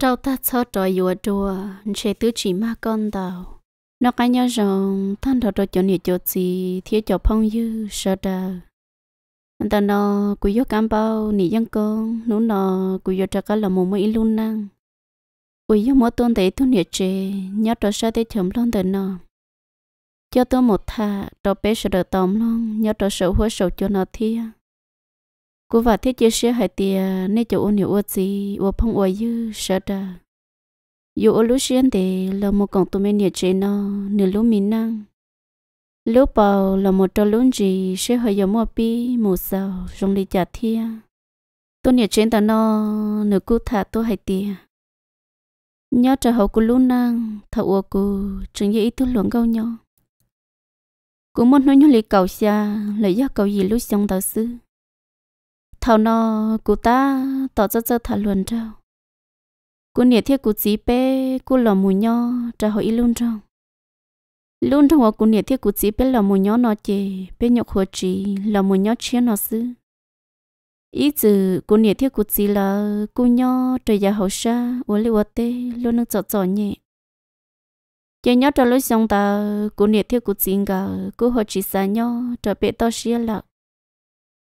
rau ta cho trò dùa đùa sẽ tứ chỉ ma con tàu nó cái nhau rồng thân đầu cho nhiều chỗ gì thiếu chỗ phong dư sợ đờ anh ta nó cú vô cam bao nị dân con nú nó cú vô trà là một mũi luôn năng cú vô mỗi tuần thấy thu nhiệt chế nhớ trò sao thấy chấm lon tờ nó cho tôi một thà trò bé sợ đờ tòm lon nhớ trò sợ hối sợ cho nó thiêng cô vợ thiết chia sẻ hai tia nên cho ôn hiểu ôn gì ôn phong ôn dư sợ ta dù ôn lúc xuyên thì là một con tụi mình nhiệt chế nó nửa lúc mình năng lúc bầu là một trò lúc gì sẽ hơi giống một bi một sầu trong đi chả thia tôi nhiệt chế ta nó nửa cú thả tôi hai tia, nhớ trở hậu của lúc năng thợ ua cô chẳng dễ ý thức luận câu nhau cũng muốn nói nhau lý cầu xa lấy do cầu gì lúc xong tạo sư thảo nó cụ ta tỏ cho cho thảo luận trâu cụ nhiệt thiết cụ chỉ bé cụ lò mù nho trả hỏi luôn trâu luôn trong cuộc nhiệt thiết cụ chỉ bé lò mù nho nó chè bé nhọc hồ chỉ lò mù nho chia nó xứ ý chữ cụ nhiệt thiết cụ chỉ là cụ nho trời già hậu sa uống liu tê luôn nước chọt chọt nhẹ chè nhó trả lối xong ta cụ nhiệt thiết cụ chỉ ngờ cụ hồ chỉ xa nho trở bé to xia lợ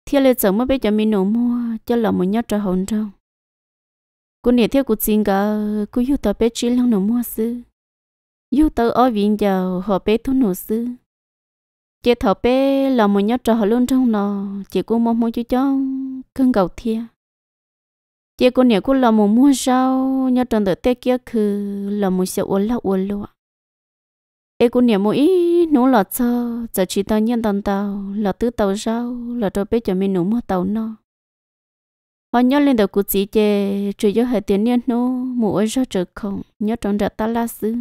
thiên lệ chồng mới bây giờ mình nổ mua cho lọ một nhát cho hồn trong cô nè theo cô xin cả cô yêu tớ bé chỉ lăng nổ mua sư yêu tớ ở viện giờ họ bé thu nổ sư chị thọ bé là một nhát cho họ luôn trong nó chị cô mong muốn cho cháu cưng gầu thia chị cô nè cô lọ một mua rau nhát trong đợt tết kia cứ là một sợ uốn lọ uốn lọ ê cũng niệm mỗi nú lọ cho giờ chỉ tao nhân tàu tàu lọ tứ tàu rau lọ tôi biết cho mình nú mua tàu nó họ nhớ lên đầu cụ chỉ chè chỉ cho hai tiếng niên nú mua ra rau không nhớ trong đợt ta la sư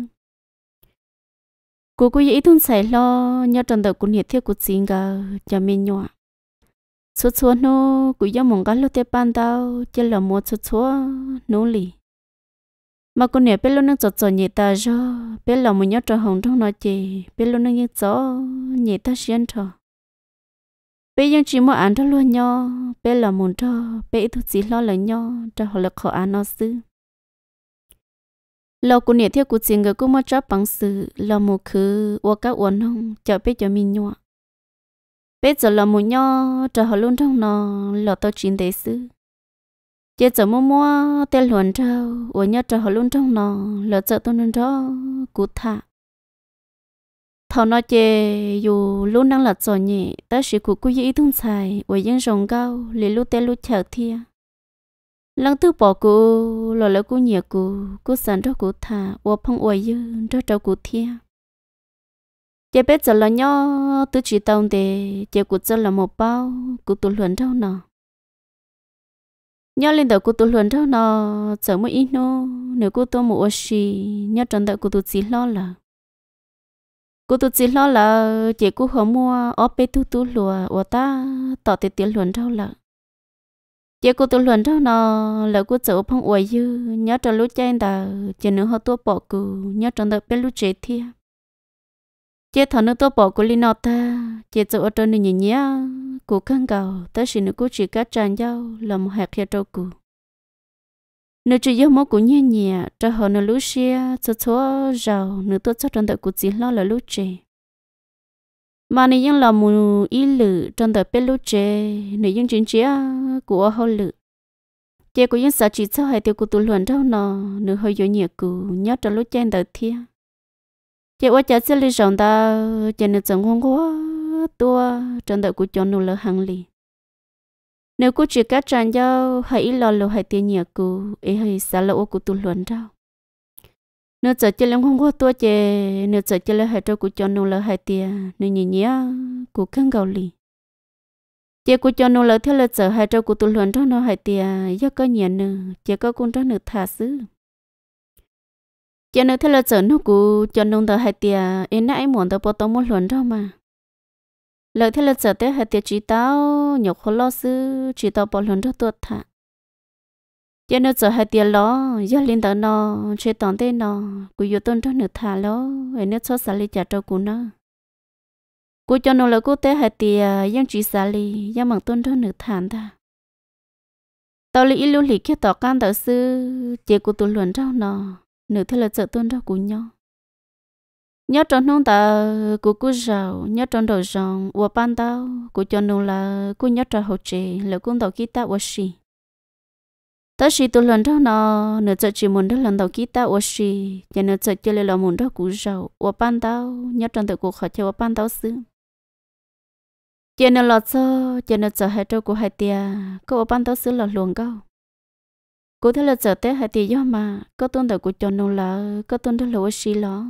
cụ cụ ý thun xài lo nhớ trong đầu cụ nhiệt thiết cụ chỉ ngờ cho mình nhọ số số nú cụ giáo mong cái lô tép ban tao chỉ là mua số số nú lì mà con nè bé luôn nâng chọt chọt nhẹ ta cho bé là mình nhớ cho hồng trong nói chị bé luôn nâng nhẹ chó nhẹ ta xuyên cho bé ยัง chỉ mua ăn cho luôn nhau bé là muốn cho bé ít chỉ lo lắng nhau cho họ là khó ăn nó xứ lo con nè theo cuộc chiến người cũng mua cho bằng sự là một khứ qua các uốn không chờ bé cho mình nhau bé giờ là muốn nhau cho họ luôn trong nó là tao chín đấy xứ chế chỗ mua mua tên luận trâu ở nhớ trâu họ luôn trong nó lỡ chợ tôi nên đó cú thả thọ nó chế dù luôn đang là chỗ nhỉ ta chỉ cụ cú dễ thun xài ở những rồng cao lì lúc tên lúc chợ thia lần thứ bỏ cô, lỡ lỡ cô nhỉ cô, cô sản cho cô thả ở phong ở dư cho cháu cô thia chế bé chỗ là nhau tôi chỉ tông để chế cô chỗ là một bao cô tôi luận trâu nó nhớ lên đầu cô tôi luôn đó nó sợ một ít nó nếu cô tôi một xì nhớ trần đợi cô tôi chỉ lo là cô tôi chỉ lo là chị cô họ mua ở bên tu tu lùa à, của ta tỏ tiền tiền luôn đâu là chị cô tôi luôn đâu nó là cô sợ phong uầy dư nhớ trần lúc chơi đã chị nữa họ tôi bỏ cô nhớ trần đợi biết lúc chơi thiệt chị thằng nữa tôi bỏ cô lên nọ ta chị sợ ở trên này nhỉ cụ khăn gầu tới xin cụ chỉ cá tràn dâu làm hạt kia trâu cụ nếu chỉ yêu mô cụ nhẹ nhẹ cho họ nó lúc xia cho cho giàu nếu tôi cho trong đời cụ chỉ lo là lúc trẻ mà nếu những lòng mù ý lự trong đời bên lúc trẻ nếu những chuyện chia của họ lự chị của những sợ chỉ sau hai tiêu của tu luyện đâu nọ nếu hơi dỗ nhẹ cụ nhớ trong lúc trên đời thiên chị qua chả sẽ lý rộng ta chị nếu chẳng ngon quá tua trong đợi của cho nô lỡ hàng lì nếu cô chỉ cá tràn giao hãy lo lo hãy tiền nhà cô ấy hãy xả lỡ của tu luận rau nếu chờ chơi lắm không có tua chè nếu chờ chơi lỡ hãy cho cô cho nô lỡ hãy tiền nếu nhỉ nhỉ cô căng gạo lì chè cô cho nô lỡ theo lỡ chờ hãy cho cô tu luận rau nó hãy tiền do có nhà nữ chè có con đó nữ thả xứ chè nữ theo lỡ chờ nó cô cho nông tờ hãy tiền em nãy muốn tờ bỏ tông một luận rau mà lời thế là giờ tới hết tiệt chỉ tao nhiều khó lo sư chỉ tao bỏ lần cho tuột thả giờ nó giờ hết tiệt lo giờ lên tao nó chơi tòn tên nó cứ yêu tôn cho nửa thả lo ấy nó cho xả ly trả trâu của nó cô cho nó là cô tới hết tiệt dân chỉ xả ly dân bằng tôn cho nửa thả ta tao lấy lưu lý kia tỏ can tao sư chỉ của tôi luận cho nó nửa thế là giờ tôn rau của nhau nhớ trong nông ta của cô giàu nhớ trong đầu rồng của ban tao của cho nông là của nhớ trong hậu trì là cũng đầu kia ta của xì ta xì tu lần đó nó nửa chợ chỉ muốn đó lần đầu kia ta của xì và nửa chợ chơi là muốn đó của giàu của ban tao nhớ trong tự của họ chơi của ban tao xứ chơi nửa lọt cho chơi nửa chợ hai trâu của hai tia có của ban tao xứ là luồng cao cô thấy là chợ tết hai tia do mà có tuân đầu của cho nông là có tuân đó là của xì lo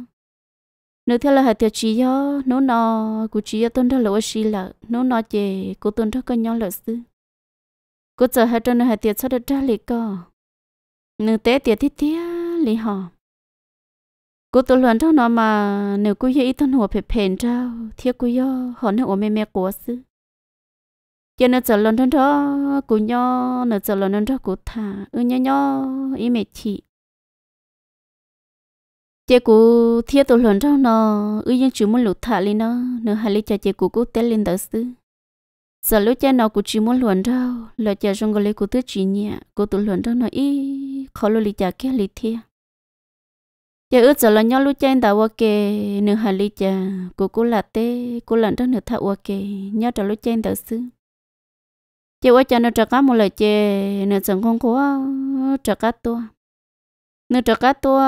nếu theo là hạt tiêu chí yo nó nó cụ chí yo tôn đó lỗ xí là nó nó chè cụ tôn đó coi nhau lỡ sư cụ giờ hạt tôn hạt tiêu sao được ra lì co nếu té tiệt thì thiết lì họ cụ tôn luận đó nó mà nếu cụ yêu ít tôn hồ phê phèn trao thì cụ yo họ nên ôm mẹ mẹ của sư giờ nó giờ lần đó cụ yo nếu giờ lần đó cụ thả ư nhau nhau ý mẹ chị chị cụ thiết tụ lần trong nó ư dân chỉ muốn lụt thả lên nó nửa hai lý cho chị cụ cú té lên tới sư giờ lúc cha nó cũng chỉ muốn luận đâu là cha trong cái lý cụ tứ chỉ nhẹ cụ tụ luận trong nó ý khó lo lý cha kia lý thiết cha ước giờ là nhau lúc cha anh ta qua kề hai lý cha cụ cú là té cụ lần trong nửa thả ok nhau trong lúc cha anh ta xứ chị qua cha nó trả cá một lời chị nửa chẳng không có trả cá tua nếu cho cá tua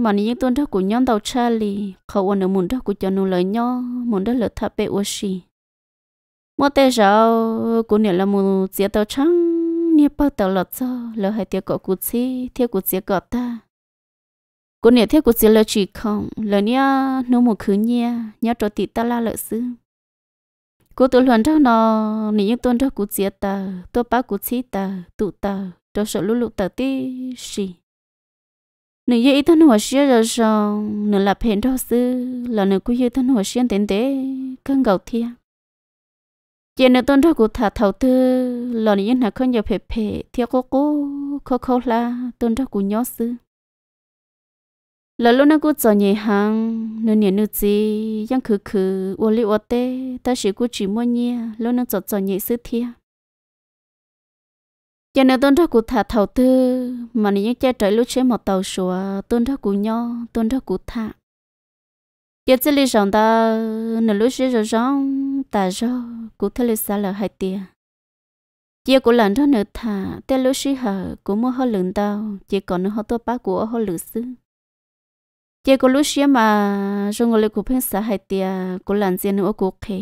mà những tuần đó của nhóm tàu Charlie khẩu ăn ở muốn đó của cho nó lời nhau muốn đó lỡ tháp bê uất xì Mỗi tê rau của nhà là muốn chia tàu trắng nhà bao tàu lọt cho lỡ hai tiệc cọ của chi tiệc của chia cọ ta của nhà tiệc của chia lỡ chỉ không lỡ nhà nó một khứ nhà nhà cho tị ta la lỡ xứ của tôi luận đó nó những tuần đó của chia ta tôi bác của chi ta tụ ta cho sợ lũ lụ tờ tí xì nửa giờ ít thân hòa xia rồi xong, nửa là phèn đau sư là nửa cuối giờ thân hồ xia tiền tế cơn gầu thia giờ nửa tuần đó của thả thầu tư là nửa yên không nhiều phè phè thia cố cố khó khó là tuần đó của nhớ sư là lúc nãy cô cho nhẹ hàng nửa nửa nửa gì giang khử khử ô li ô tê ta chỉ cô chỉ mua nhia lúc nãy cho cho nhẹ sư thia giờ nếu tôn thất của thả thầu tư mà những cha trời lúc chế một tàu sủa tôn thất của nho tôn thất của thả giờ chỉ lý rằng ta nửa lúc chế rồi rằng ta rồi cụ thả lý xa là hai tia giờ của lần đó nửa thả ta lúc chế hở cụ mua họ lượng tàu chỉ còn nữa họ tôi bác của họ lự xứ giờ của lúc chế mà rồi người của phên xã hai tia của lần gì nữa cụ khề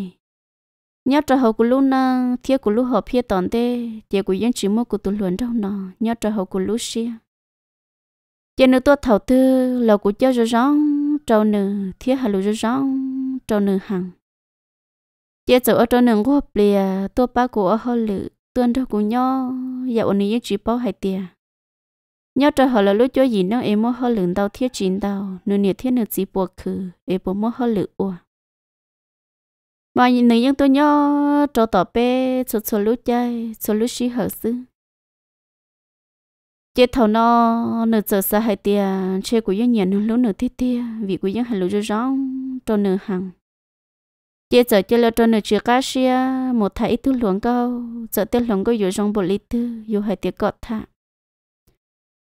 nhớ trở hậu của lũ na thiếu của lũ họ phía tận tê chị của dân chỉ mua của tụi luận đâu nọ nhớ trở hậu của lũ xia chị nữ tôi thầu tư lầu của chơi rồi rõ trâu nữ thiếu hà lũ rồi rõ trâu nữ hàng chị chỗ ở trâu nữ của bìa tôi ba của ở họ lự tuần đó của nhau giờ ổn định chỉ bao hai tiền nhớ trở hậu là lũ cho gì nó em mua họ lự tàu thiếu chín tàu nửa nhiệt thiếu nửa chỉ buộc khử em mua họ lự ủa mà nhìn này nhưng tôi nhớ cho tỏ bé cho cho lúc chơi cho lúc xí hở sư chế thầu nó nửa giờ sau hai tia xe của dân nhận lúc nửa thiết tia vì của dân hành lũ rõ rõ cho nửa hàng chế giờ chơi lo cho nửa chưa cá xia một thảy tu luồng câu giờ tiêu luồng có dù trong bộ lý tư dù hai tia cọt thả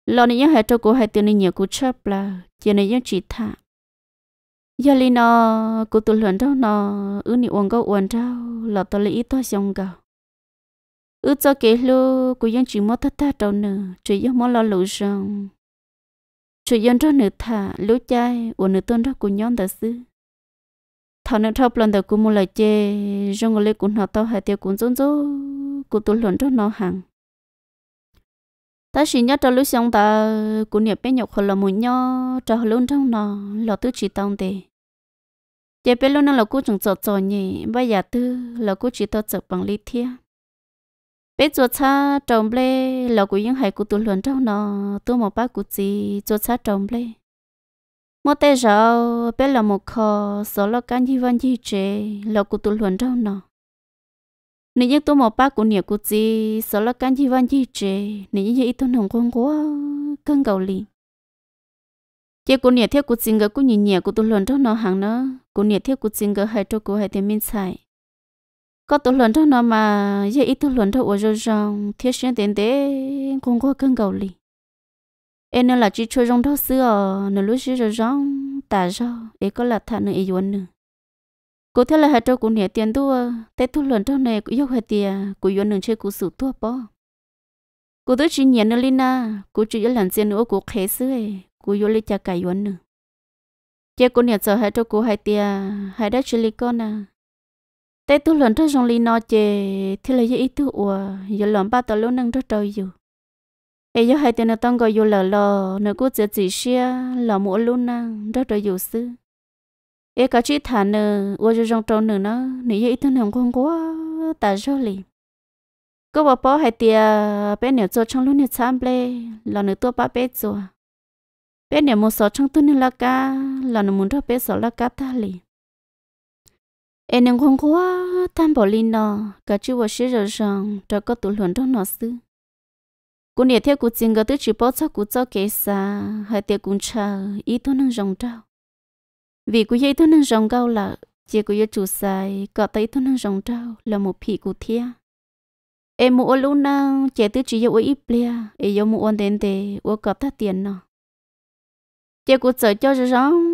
lo này nhớ hai trâu của hai tia này nhiều cú chớp là chế này nhớ chỉ thả giờ li nó cụ tụ luận đâu nó ư ni uống câu uống đâu là tôi lấy ít to xong cả ư cho kế lu cụ dân chỉ mất thắt thắt đâu nữa chỉ dân mất lo lũ rằng chỉ dân cho nữ thả lũ trai uống nữ tôn đó cụ nhon thật sự thằng nữ thâu lần đầu cụ mua lại chê rồi người lấy cụ nó tao hai tiêu cũng rốn rốn cụ tụ luận cho nó hàng ta chỉ nhớ cho lúc xong ta cũng nhớ bé nhậu khổ là muốn nhớ cho luôn trong nó là tư chỉ tông tề giờ bé luôn nó là cô chẳng sợ sợ nhỉ bây giờ tư là cô chỉ tao sợ bằng lý thia bé cho cha trồng lê là cô những hải cô tu luyện trong nó tôi một bác cô gì cho cha trồng lê một tay rau bé là một kho số là cái gì văn gì chế là cô tu luyện trong nó nếu như tôi mà ba cũng nhiều cũng gì sợ là cán chi văn chi chế nếu như ít tôi không quan quá cân cầu liền chỉ cũng nhiều theo cũng xin gỡ cũng nhiều nhiều cũng tôi lần cho nó hàng nữa, cũng nhiều theo cũng xin cái hai chỗ cũng hai tiền mình xài có tôi lần cho nó mà giờ ít tôi lần cho ở rồi rằng thiết xuyên tiền tế quan quá cân cầu liền em nó là chỉ chơi trong đó xưa nửa lúc xưa rồi rằng tại sao em có là thằng nữa yêu nữa cô thế là hai trâu của nè tiền tu tết thu lần trâu này cũng yêu hai tiền của yêu nương chơi của sủ tua bỏ. cô tôi chỉ nhẹ nó lên na cô chỉ yêu lần tiền nữa của khé xưa, ấy cô yêu lấy cha cải yêu nương chơi cô nhẹ sợ hai trâu của hai tiền hai đã chơi lấy con à tết thu lần trâu trong lên nó chơi thế là dễ ít tu ủa yêu làm ba tàu lâu nâng trâu trâu yêu ấy yêu hai tiền nó tăng gọi yêu lờ lờ nó cũng chỉ chỉ xia lờ mỗi luôn nâng trâu trâu yêu xưa ấy cả chị thả nè ô cho trong trâu nè nó nãy giờ ít thứ nào không có ta cho lì cô bà bỏ hai tia bé nè cho trong lúc nè chăm lê là nè tua ba bé cho bé nè muốn sọ trong tuần nè là cá là nè muốn cho bé sợ là cá ta lì em nè không có tham bảo lì nó cả chị vừa xí rồi rằng cho có tủ luận trong nó xứ cô nè theo cô chính cái thứ chỉ bảo cho cô cho kế sa hai tia cũng chờ ít thứ năng rong trao vì cô dây tôi nâng rồng cao là chỉ cô dây chủ sai có thấy tôi nâng rồng trao là một phi cụ thia em mua lúc nào chỉ tôi chỉ yêu ít bia em yêu mua tiền thì mua có ta tiền nọ chỉ cô sợ cho rong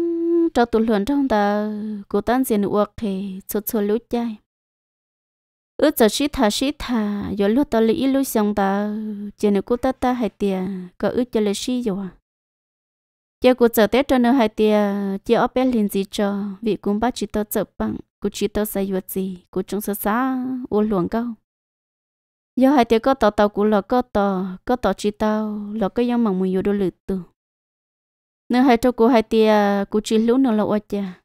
cho tụi luận trong ta cô tan tiền uống thì chút chút lúc chơi ước giờ xí thà xí thà giờ lúc ta lấy lúc xong ta chỉ nếu cô ta ta hay tiền có ước cho lấy xí rồi giờ cô chờ tết cho nó hai tia giờ ở bên liền gì cho vì cũng bắt chỉ tao chờ bằng cô chỉ tao say vượt gì cô chúng sợ xa uốn luồng câu giờ hai tia có tao tao cũng là có tao, có tao chỉ tao là có yang mong muốn yêu đôi lử từ nữa hai cho của hai tia cô chỉ lú nó là oa cha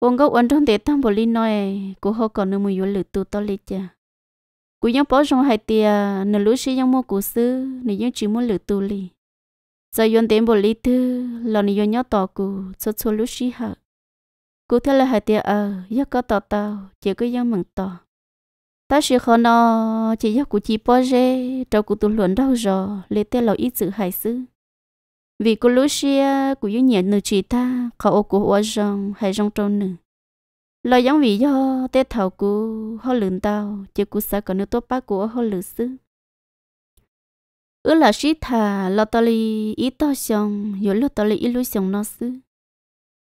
uống gốc uống trong tết tam bồ linh nói cô họ còn nữa muốn yêu lử từ tao lì cha cô yang bỏ trong hai tia nửa lú sĩ yang mua cô xứ, nửa yang chỉ muốn lử từ lì giờ yon đến bộ lý tư lo ni yon nhớ tỏ cụ cho cho lúc xí hở cụ thế là hai tiệt ờ giờ có tỏ tàu chỉ có dân mừng tỏ ta sẽ khó nó chỉ giờ cụ chỉ bỏ rê trâu cụ tụi luận đâu rò, lấy tên là ít sự hại sư vì cô lúc xí cụ yon nhận nữ chỉ ta khó ô cụ hoa rong hay rong trâu nữ lo giống vì do tết thảo cụ họ lượn tàu chỉ cụ sợ còn nước tốt bác của họ lượn sư ứ là sĩ thà lo tao li ít tao xong rồi lo tao li ít lối xong nó xứ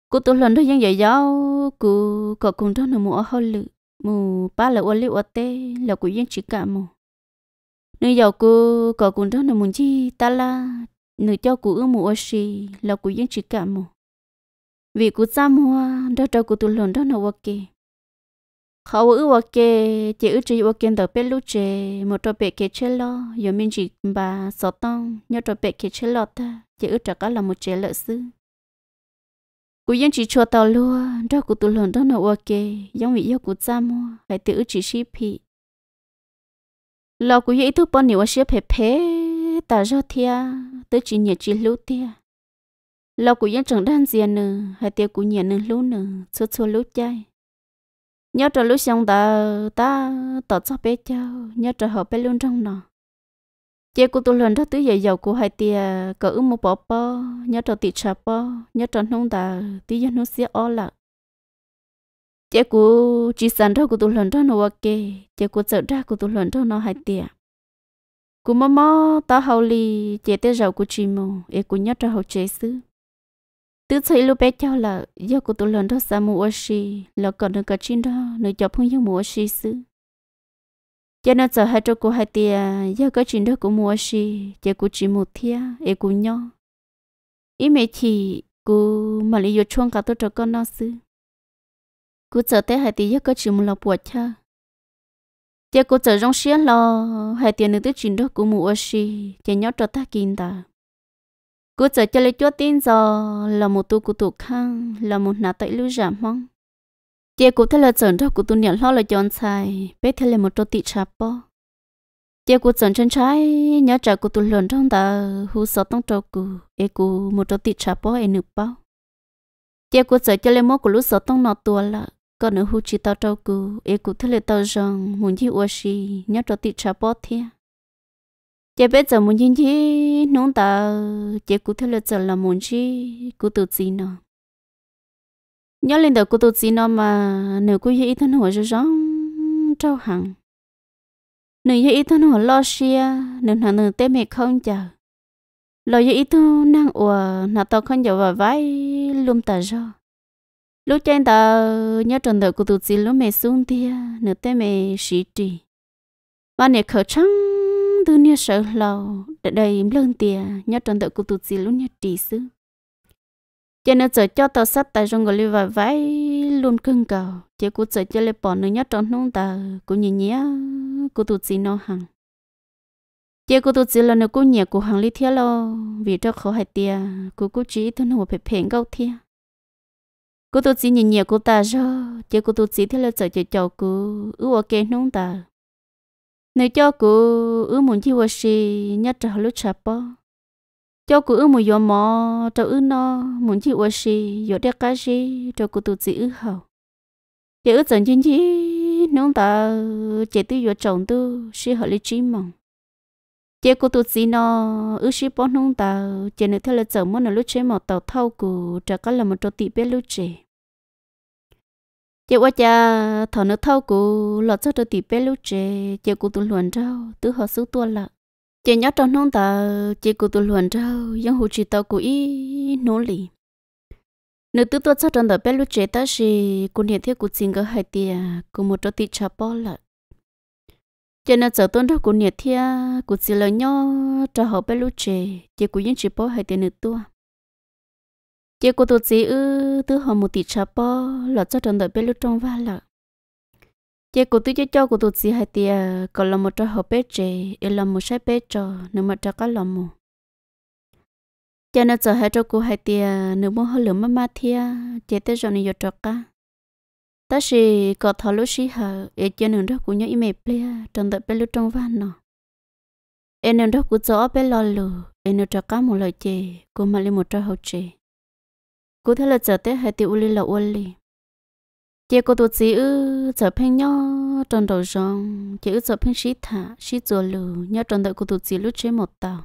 cô tôi lần đó dân dạy giáo cô có cùng đó nó mua hơn lự mù ba là uốn liệu tê là cô dân chỉ cả mù nơi giàu cô có cùng đó nó muốn chi ta la nữ cho cô ước mù gì là cô dân chỉ cả mù vì cô xa mua đó cho cô tôi lần đó nó ok khâu ước wa kê chỉ ư chỉ wa kê đỡ bé lúc chê một trò bé kê chê lo giờ mình chỉ bà sợ tông nhớ trò bé kê chê lo ta chỉ ư trả cả là một chê lợi sư cú yên chỉ cho tàu luôn đó cú tụi lần đó nó wa kê giống vị yêu cú cha mua hãy tự chỉ ship hi lo cú yên thứ bao nhiêu ship hẹp hẹp ta cho thia tới chỉ nhiệt chỉ lú thia lo cú yên chẳng đan gì nữa hãy tiêu cú nhiệt nữa lú nữa chua chua lú chay nhớ cho lúc xong ta ta tỏ cho bé cháu nhớ cho hợp bé luôn trong nọ chị của tôi lần đó tới giờ giàu của hai tia cỡ một bỏ bò nhớ cho tiệt chạp bò nhớ cho nông ta tí giờ nó sẽ o là chị của chỉ sản đó của tôi lần đó nó ok chị của sợ ra của tôi lần đó nó hai tia của mama ta hầu lì chị tới giàu của chị mồ e của nhớ cho hậu chế xứ tứ chơi lúc bé cho là do của tôi lần đó xa mua xì là còn được cả chín đó nơi cho phong yêu mua xì xứ cho nên giờ hai chỗ của hai tia do có chín đó của mua xì chỉ của chỉ một thia e của nhau ý mẹ chị, của mà lý do chuông cả tôi cho con nó xứ của giờ té hai tia do có chín một là buồn cha chỉ cô giờ rong xía lo hai tia nữa tứ chín đó của mua xì chỉ nhớ cho ta kinh ta cú chờ cho lấy chúa tin giờ là một tu của tụ khang là một nà tại lưu giảm mong chị cụ thấy là chọn ra của tu nhận lo là chọn sai bé thế là một trâu tị chạp bo chị cụ chọn chân trái nhớ trả của tu luận trong tờ hú sợ tông trâu cụ e cụ một trâu tị chạp bo e nụ bao chị cụ chọn cho lấy mốt của lúc sợ tông nọ tua là còn ở hú chỉ tao trâu cụ e cụ thấy là tao rằng muốn gì uashi nhớ trâu tị chạp bo thiệt chế biết giờ muốn chính chí nón ta chế cụ thể là giờ là muốn chí cụ tự gì nó nhớ lên đầu cụ tự gì nó mà nếu cụ ý thân hồ cho rõ trâu hằng nếu ý thân hồ lo xia nếu nào nếu tê mệt không chờ lo ý thu năng ủa nào tao không giờ vào vai luôn ta rõ lúc trên ta nhớ trần đời cụ tự gì lúc mẹ xuống thì nếu tê mệt sĩ trì mà nếu khởi trắng tư nia sợ lò đã đầy lương tiền nhớ tròn tự cụ tụt gì luôn nhớ trì xứ chơi nên sợ cho tao sắp tại trong gọi lưu vài vái luôn cưng cầu chơi cụ sợ chơi lê bỏ nữa nhớ tròn nông ta cụ nhìn nhé cụ tụt gì nó hằng chơi cụ tụt gì là nữa cụ nhẹ cụ hằng lý thiết lo vì cho khó hại tìa cụ cụ chỉ thân hồ phải phèn gấu thiết cụ tụt gì nhìn nhẹ cụ ta rồi chơi cụ tụt gì thế là sợ chơi chầu cụ ưu ok nông ta nếu cho cụ ư muốn chi vô xì nhớ trở lúc chập bơ cho cụ ư muốn yếm mò cho ư nó muốn chi vô xì yếm đẹp cái gì cho cụ tự chỉ ư hậu để ư chẳng chính chi nông ta chỉ tự yếm chồng tu xí hợp lý chi mong chỉ cụ tự chỉ nó ư xí bỏ nông ta chỉ nữa theo là chồng mà nó lúc chế mò tàu thâu cụ trở cái là một chỗ tị biết lúc chế chị qua cha thọ nó thâu cụ lọt cho tôi tỉ bé lúc trẻ chị cụ tôi luận rau tứ họ xứ tua lợ chị nhớ trong nông tờ chị cụ tôi luận rau dân hồ chỉ tàu cụ ý nô lì nữ tứ tua cho trong tờ bé lúc trẻ ta gì cụ hiện thiết cụ xin gỡ hai tia cụ một trò tỉ chả bó lợ chị nó trở tôn rau cụ hiện thiết cụ xin lời nhau cho họ bé lúc trẻ chị cụ những chỉ bó hai tia nữ tua chỉ cô tôi gì ư tư họ một tỷ chả bò lọt cho trần đợi bên lúc trong va lợ chỉ cô tôi cho cho của tôi gì hai tia còn là một trò họ bé trẻ yêu là một sai bé trò nếu mà trò cá lòng mù cho nên giờ hai trò cô hai tia nếu muốn họ lửa mà ma thia chỉ tới giờ này giờ trò cả ta chỉ có thọ lúc xí hở để cho nên đó cô nhớ im mệt lia trần đợi bên lúc trong va nó em nên đó cô cho bé lo lừa em nên trò cả một lời chè cô mà lên một trò hậu chè cô thế là chờ tết hay tiêu uli là uli chị cô tụt gì ư chờ phanh nhau trong đầu rong chị ư chờ phanh xí thả xí chùa lử nhau tròn đợi cô tụt gì lúc chế một tàu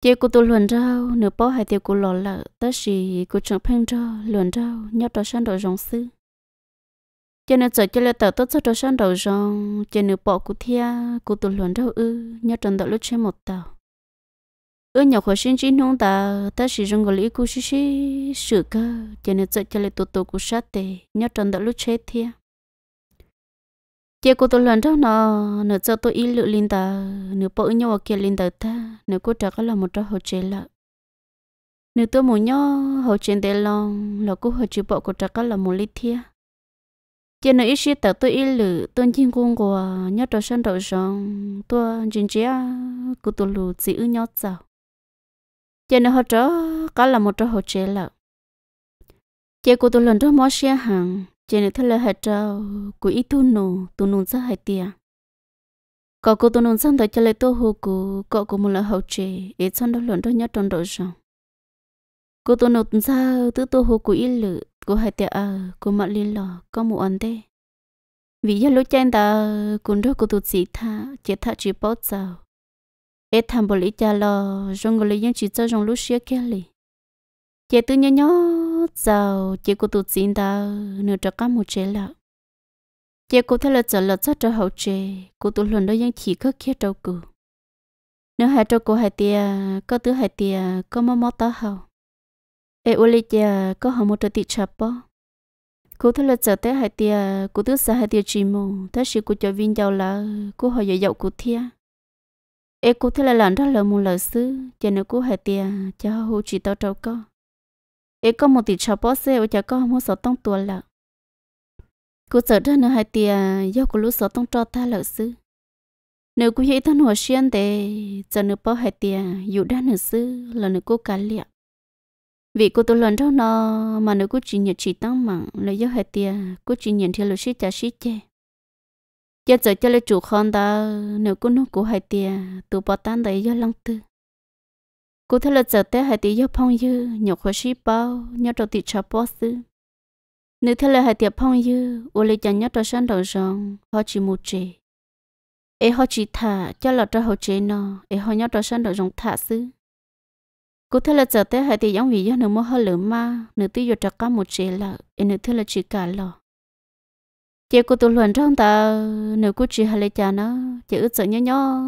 chị cô tụt luồn rau nửa bó hay tiêu cô lò lợ tới xì cô chẳng phanh rau luồn rau nhau trong sang đầu rong sư cho nên sợ cho là tờ tốt cho tròn sang đầu rong cho nửa bó cô thia cô tụt luồn rau ư nhau trong đợi lúc chế một tàu ơ nhỏ khó sinh chín không ta ta sử dụng gọi lý cú xí xí sửa cơ cho nên sợ cho lại tổ tổ cú sát tệ nhớ tròn đã lúc chết thia chị cô tổ lần đó nó nó cho tôi ý lựa linh ta nếu bỏ nhau kia linh ta ta nếu cô trả có là một trò hồ chế lợ nếu tôi muốn nhau hồ chế để lòng là cô hồ chế bỏ cô trả có là một lý thia chị nói ý ta tôi ý lựa tôi chinh cung của nhớ trò sân đậu rong tôi chính chế cô tổ lựa chỉ ư nhau sao cho nên họ trớ có là một trong hồ chế lợ chế của tôi lần đó mó xe hàng cho nên thế là hệ trớ của ít tu nụ tu nụ rất hay tia có cô tôi nụ sang tới cho lấy tôi hồ của cậu của một là hậu chế để sang đó lần đó nhớ trong đội rồi cô tôi nụ ra tứ tu hồ của ít lự của hai tia ờ của mọi liên lò có một anh thế vì giờ lúc chen ta cũng rất cô tôi chỉ tha chế tha chỉ bớt sao bé thầm bồ lý cha lo rong người dân chỉ cho rong lúc xưa kia li chị tự nhớ nhớ giàu chị cô tụt xin ta nửa cho cá một chế lợ chị cô thấy là trở lợ chắc trở hậu chế cô tụt luôn đó dân chỉ có kia trâu cử. nửa hai trâu cô hai tia có tứ hai tia có mò mò tớ hậu ê ô lý cha có hậu một trợ tị chập bó cô thấy là trở tới hai tia cô tứ xa hai tia chỉ mù thấy sự cô cho viên giàu là cô hỏi dạy dậu cô thiêng e cú thế là lần đó là muốn lợi sư cho nên cú hệ tia cho hô chỉ tao trâu có e có một tỷ cho bó xe ở cho có mua sổ tông tua là cú sợ đó nửa hệ tia do cú lúc sổ tông cho ta lợi sư nếu cú hiện thân hồ xuyên để cho nửa bó hệ tia dù đã nữa sư là nửa cú cá liệp vì cô tôi lần đó nó mà nửa cú chỉ nhận chỉ tăng mặn, là do hệ tia cú chỉ nhận thì là sĩ cha sĩ chê giờ giờ cho lấy chủ con ta nếu cũng nó cũng hay tiề tụ bỏ tan đấy do lăng tư cô thấy là giờ tới hay tiề do phong dư nhậu khó ship bao nhậu đầu tiệt chả bao sư nếu thấy là hay tiề phong dư ô lấy chẳng nhậu đầu sáng đầu rong họ chỉ một chế ê họ chỉ thả cho là cho họ chế nó ê họ nhậu đầu sáng đầu rong thả sư cô thấy là giờ tới hay tiề giống vì do nếu mua hơi lửa ma nếu tiề cho cả một chế là ê nếu thấy là chỉ cả lọ chị cô tụi luận trong ta nếu cô chỉ hay lấy cha nó chị ước sợ nhớ nhớ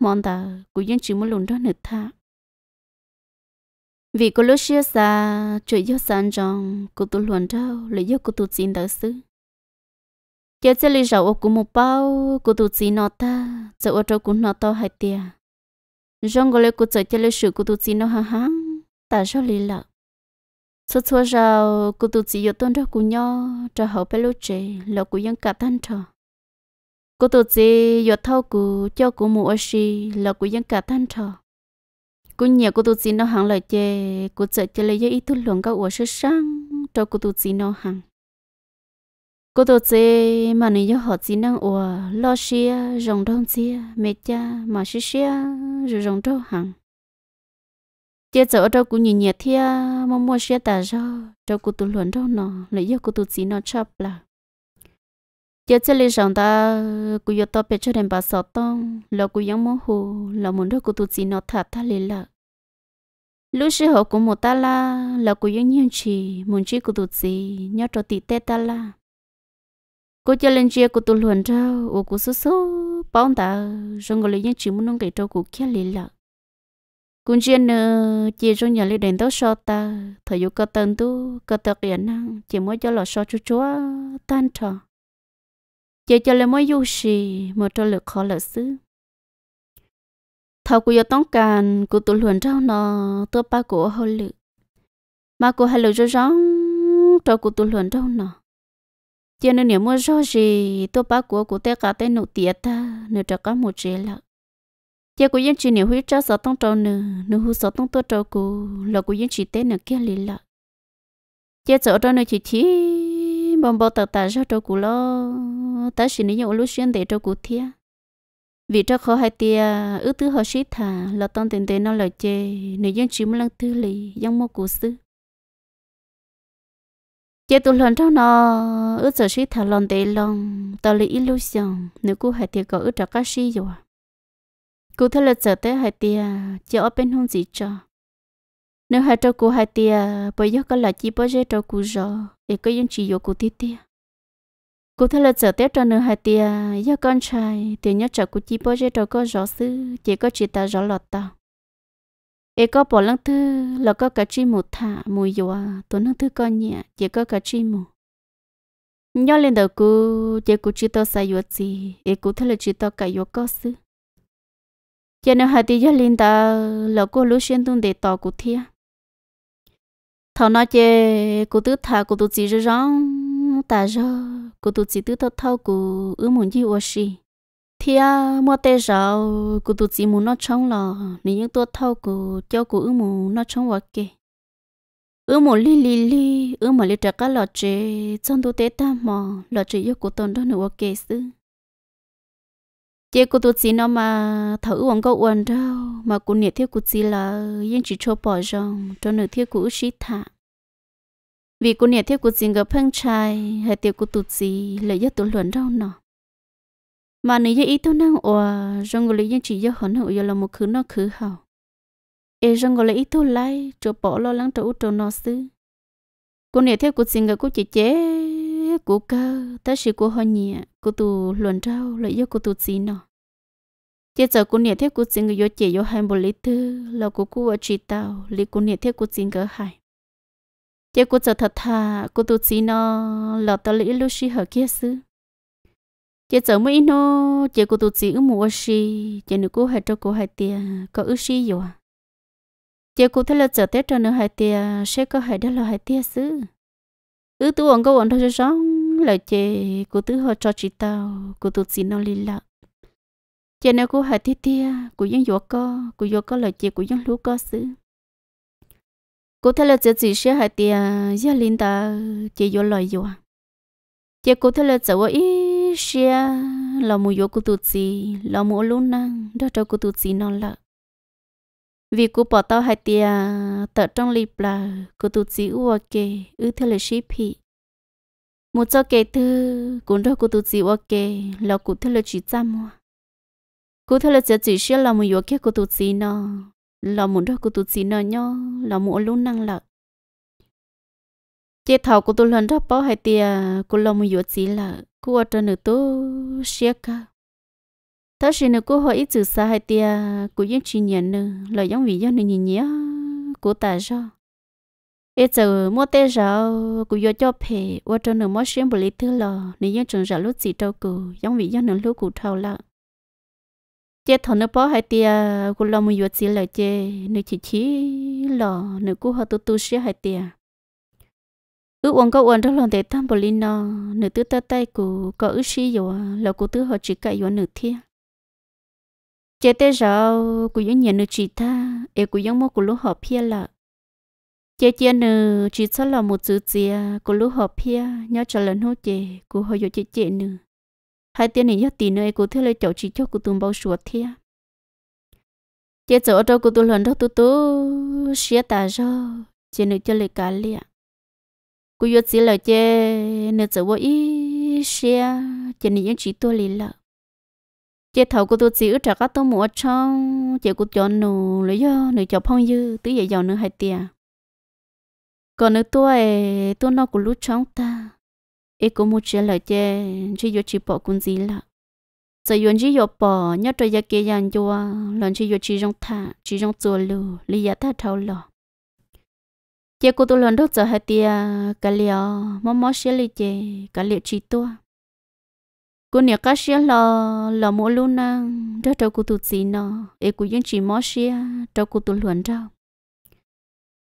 mòn ta cô dân chỉ muốn lùn đó nữa tha vì cô lúc xưa xa chuyện do san trọng cô tụi luận trong lấy do cô tụi xin đỡ xứ chị sẽ lấy rau của một bao cô tụi xin nó ta sợ ở trong cũng nó to hay tia trong gọi lấy cô sợ chơi lấy sự cô tụi xin nó hăng hăng ta cho lấy lợ số số rào cô tụ chỉ yêu tôn cho cô nhau cho hậu bé lô trẻ là cụ dân cả thân trò cô tụ chỉ yêu thâu cô cho cô mù ở xì là cụ dân cả thân trò cô nhiều cô tụ chỉ nó hàng lời chè cô sợ chè lấy giấy ít thuốc các uống sơ sang cho cô tụ chỉ nó hàng cô tụ chỉ mà nếu họ chỉ năng uống lo xia rồng đông xia mẹ cha mà xia rồi rồng đâu hàng chế chỗ đâu cũng nhìn nhẹ thia mong mua xe tà cho đâu cũng tu luận đâu nọ, lấy giờ cũng tụi gì nó chập là chế chế lấy rằng ta cũng giờ tao biết cho đàn bà sợ tông là cũng giống mong hồ là muốn đâu cũng tụi gì nó thả thả lấy là lúc xưa họ cũng một ta la là cũng giống như chỉ, muốn chỉ cũng tụi gì nhớ cho tị tết ta la cô chơi lên chia của tụi luận đâu ô cũng số số bao ta trong người lấy những chỉ muốn nông cái trâu cũng kia lấy là cũng chuyện nữa ờ, chỉ trong nhà lên đến tao so ta thời yêu cơ tân tu cơ tơ kiện năng chỉ mới cho lọ so chú chúa tan trò chỉ cho lên mới yêu gì một cho lực khó lợi xứ thầu của yêu tông càn của tụ luận rau nó tôi ba của hồ lự mà của hai lự cho rong cho của tụ luận rau nó cho nên nếu mua do gì tôi ba của của té cả té nụ tiệt ta nửa cho có một chế lợn giờ cô yên chỉ nhiều huy cho sợ tông trâu nữa nữa hú sợ tông tôi trâu cô là cô yên chỉ tên nữa kia lì lợ giờ sợ trâu nữa chỉ chỉ bom bom tờ tờ cho trâu cô lo ta chỉ nếu lúc xuyên để trâu cô thia vì cho khó hai tia ước thứ họ sĩ thả là tông tiền tiền nó lời chê nữ dân chỉ muốn lăng tư lì giống mua cụ sư chế tụ lần trong nó ước giờ sĩ thả lần để lòng ít lì illusion nữ cô hai tia có ước trả các sĩ rồi Cú thật là sợ tới hai tia, à, chỉ ở bên hông gì cho. Nếu hai trâu à, cú hai tia, bởi giờ có là chỉ bởi dây trâu cú rõ để có những chỉ vô cú tí tia. Cú thật là sợ tới cho nửa hai tia, à, do con trai, thì nhớ trở cú chỉ bởi dây trâu có rõ sư, chỉ có chỉ ta rõ lọt tao. ấy có bỏ lăng thư, là có cả chi một thả, mùi dùa, tốn lăng thư con nhẹ, chỉ có cả chi một Nhớ lên đầu cú, chỉ cú chỉ tao xài dùa gì, ê cú thấy là chỉ tao cả dùa có sư giờ nếu hai tí linh ta lỡ cô lúc xuyên tung để tỏ cụ thia thằng nó chơi cụ tứ thà cụ tứ chỉ rõ rong ta rõ cụ tứ chỉ tứ thâu thâu cụ ứ muốn gì ô xì thia mua tê rào cụ tứ chỉ muốn nó trông lò nếu những tua thâu cụ cho cụ ứ muốn nó trông hoa kì ứ muốn li li li ứ muốn li trả cả lọ chế trong tu tế ta mò lọ chế yêu cụ tồn đó nữa hoa kì xứ chị cô tôi chỉ nó mà thử uống có uống đâu mà cô nhiệt thiết cô chỉ là yên chỉ cho bỏ rong cho nữ thiết cô sĩ thả vì cô nhiệt thiết cô chỉ gặp phăng trai hay tiêu cô tôi chỉ là rất tôi luận đâu nọ mà nếu như ý tôi năng òa rong người yên chỉ do hận do là một khứ nó khứ hậu e rong người ý tôi lại cho bỏ lo lắng cho út cho nó xứ cô nhiệt thiết cô chỉ gặp cô chị chế của cơ ta chỉ của họ nhẹ của tù luận trao lợi do của tù gì nọ chế giờ của nhẹ thế của chính người do chế do hai bộ lý tư là của cô ở chỉ tàu lý của nhẹ thế của chính cơ hai chế của giờ thật thà của tù gì nọ là ta lý lúc xí hở kia sư chế giờ mới nó chế của tù gì ở mùa xí chế nữ của hai cho của hai tia có ước xí rồi chế của thế là giờ tết cho nữ hai tia sẽ có hai đó là hai tia sư ứ tu ông câu ông thôi cho sống là chè cô tứ họ cho chị tao cô tụt xin nó lì lợ chè nếu cô hại thiết tia à, cô dân dọa co cô dọa co là chê cô dân lú co xứ cô thấy là chè chỉ sẽ hại tia gia linh ta chè dọa lời dọa à. chè cô thấy là chợ ít sẽ là mua dọa cô tụt gì là mua luôn năng đó cho cô tụt gì nó lợ vì cô bỏ tao hai tia tớ trong lịp là cô tu sĩ ua kê ư theo lời ship hi một cho kê thư cũng đâu cô tu sĩ ua kê là cô theo lời chỉ chăm mua cú theo lời chỉ chỉ là một yếu kê cô tu sĩ nó là muốn đâu cô tu sĩ nó nhó là một luôn năng lực chế thảo cô tu lần đó bỏ hai tia cô là một yếu chỉ là cô ở trên nửa tôi sẽ cả tớ xin nó cô hỏi ít từ xa hai tia của những chuyện nhận nữa là giống vì do nên nhìn nhớ của ta sao ít giờ mua tê rau của do cho phê qua cho nó mua xem bồi lý thứ lò nên những trường rau lúc gì đâu cụ giống vì do nó lúc cụ thâu lợ chế thọ nó bỏ hai tia của lo mua vật gì là chế nó chỉ chỉ lò nó cô họ tu tu xí hai tia ước uống có uống đó lòng để thăm bồi lý nó nửa tứ tay tay cụ có ước xí rồi là cô tứ họ chỉ cãi uống nửa thiên chế tê rau cú giống nhà nữ chị ta e cú giống mua cú lúa họ phía là chế chế nữ chị cho là một chữ chia cú lúa họ phía nhớ trả lần hỗ chế cú hơi dụ chế chế nữ hai tiền này nhớ tỷ nữa e cú theo lấy chậu chị cho cú tùng bao suốt thế. chế chỗ đâu cú tu lần đâu tu tu xia ta rau chế nữ cho lấy cá liạ cú dụ chỉ là chế nữ chỗ vô ý xia chế nữ giống chị tôi lấy lợ chế thầu của tôi chỉ trả các tôi mua trong chế của cho nụ lấy do nụ cho phong dư tứ vậy giàu nữa hai tia còn nữa tôi tôi nó của lúc trong ta ấy cũng mua chế lại chế chỉ do chỉ bỏ cũng gì là giờ vốn chỉ do bỏ nhớ cho gia kia dàn cho lần chỉ do chỉ trong thả chỉ trong chùa lù lý giá ta thâu lọ chế của tôi lần đó giờ hai tia cả liệu mắm mắm xé lì chế cả liệu chỉ tôi cô nhà cá xía lò lò mỗi lúc na cho cháu cô tụt gì nọ ê cô những chỉ mò xía cháu cô tụt luận cháu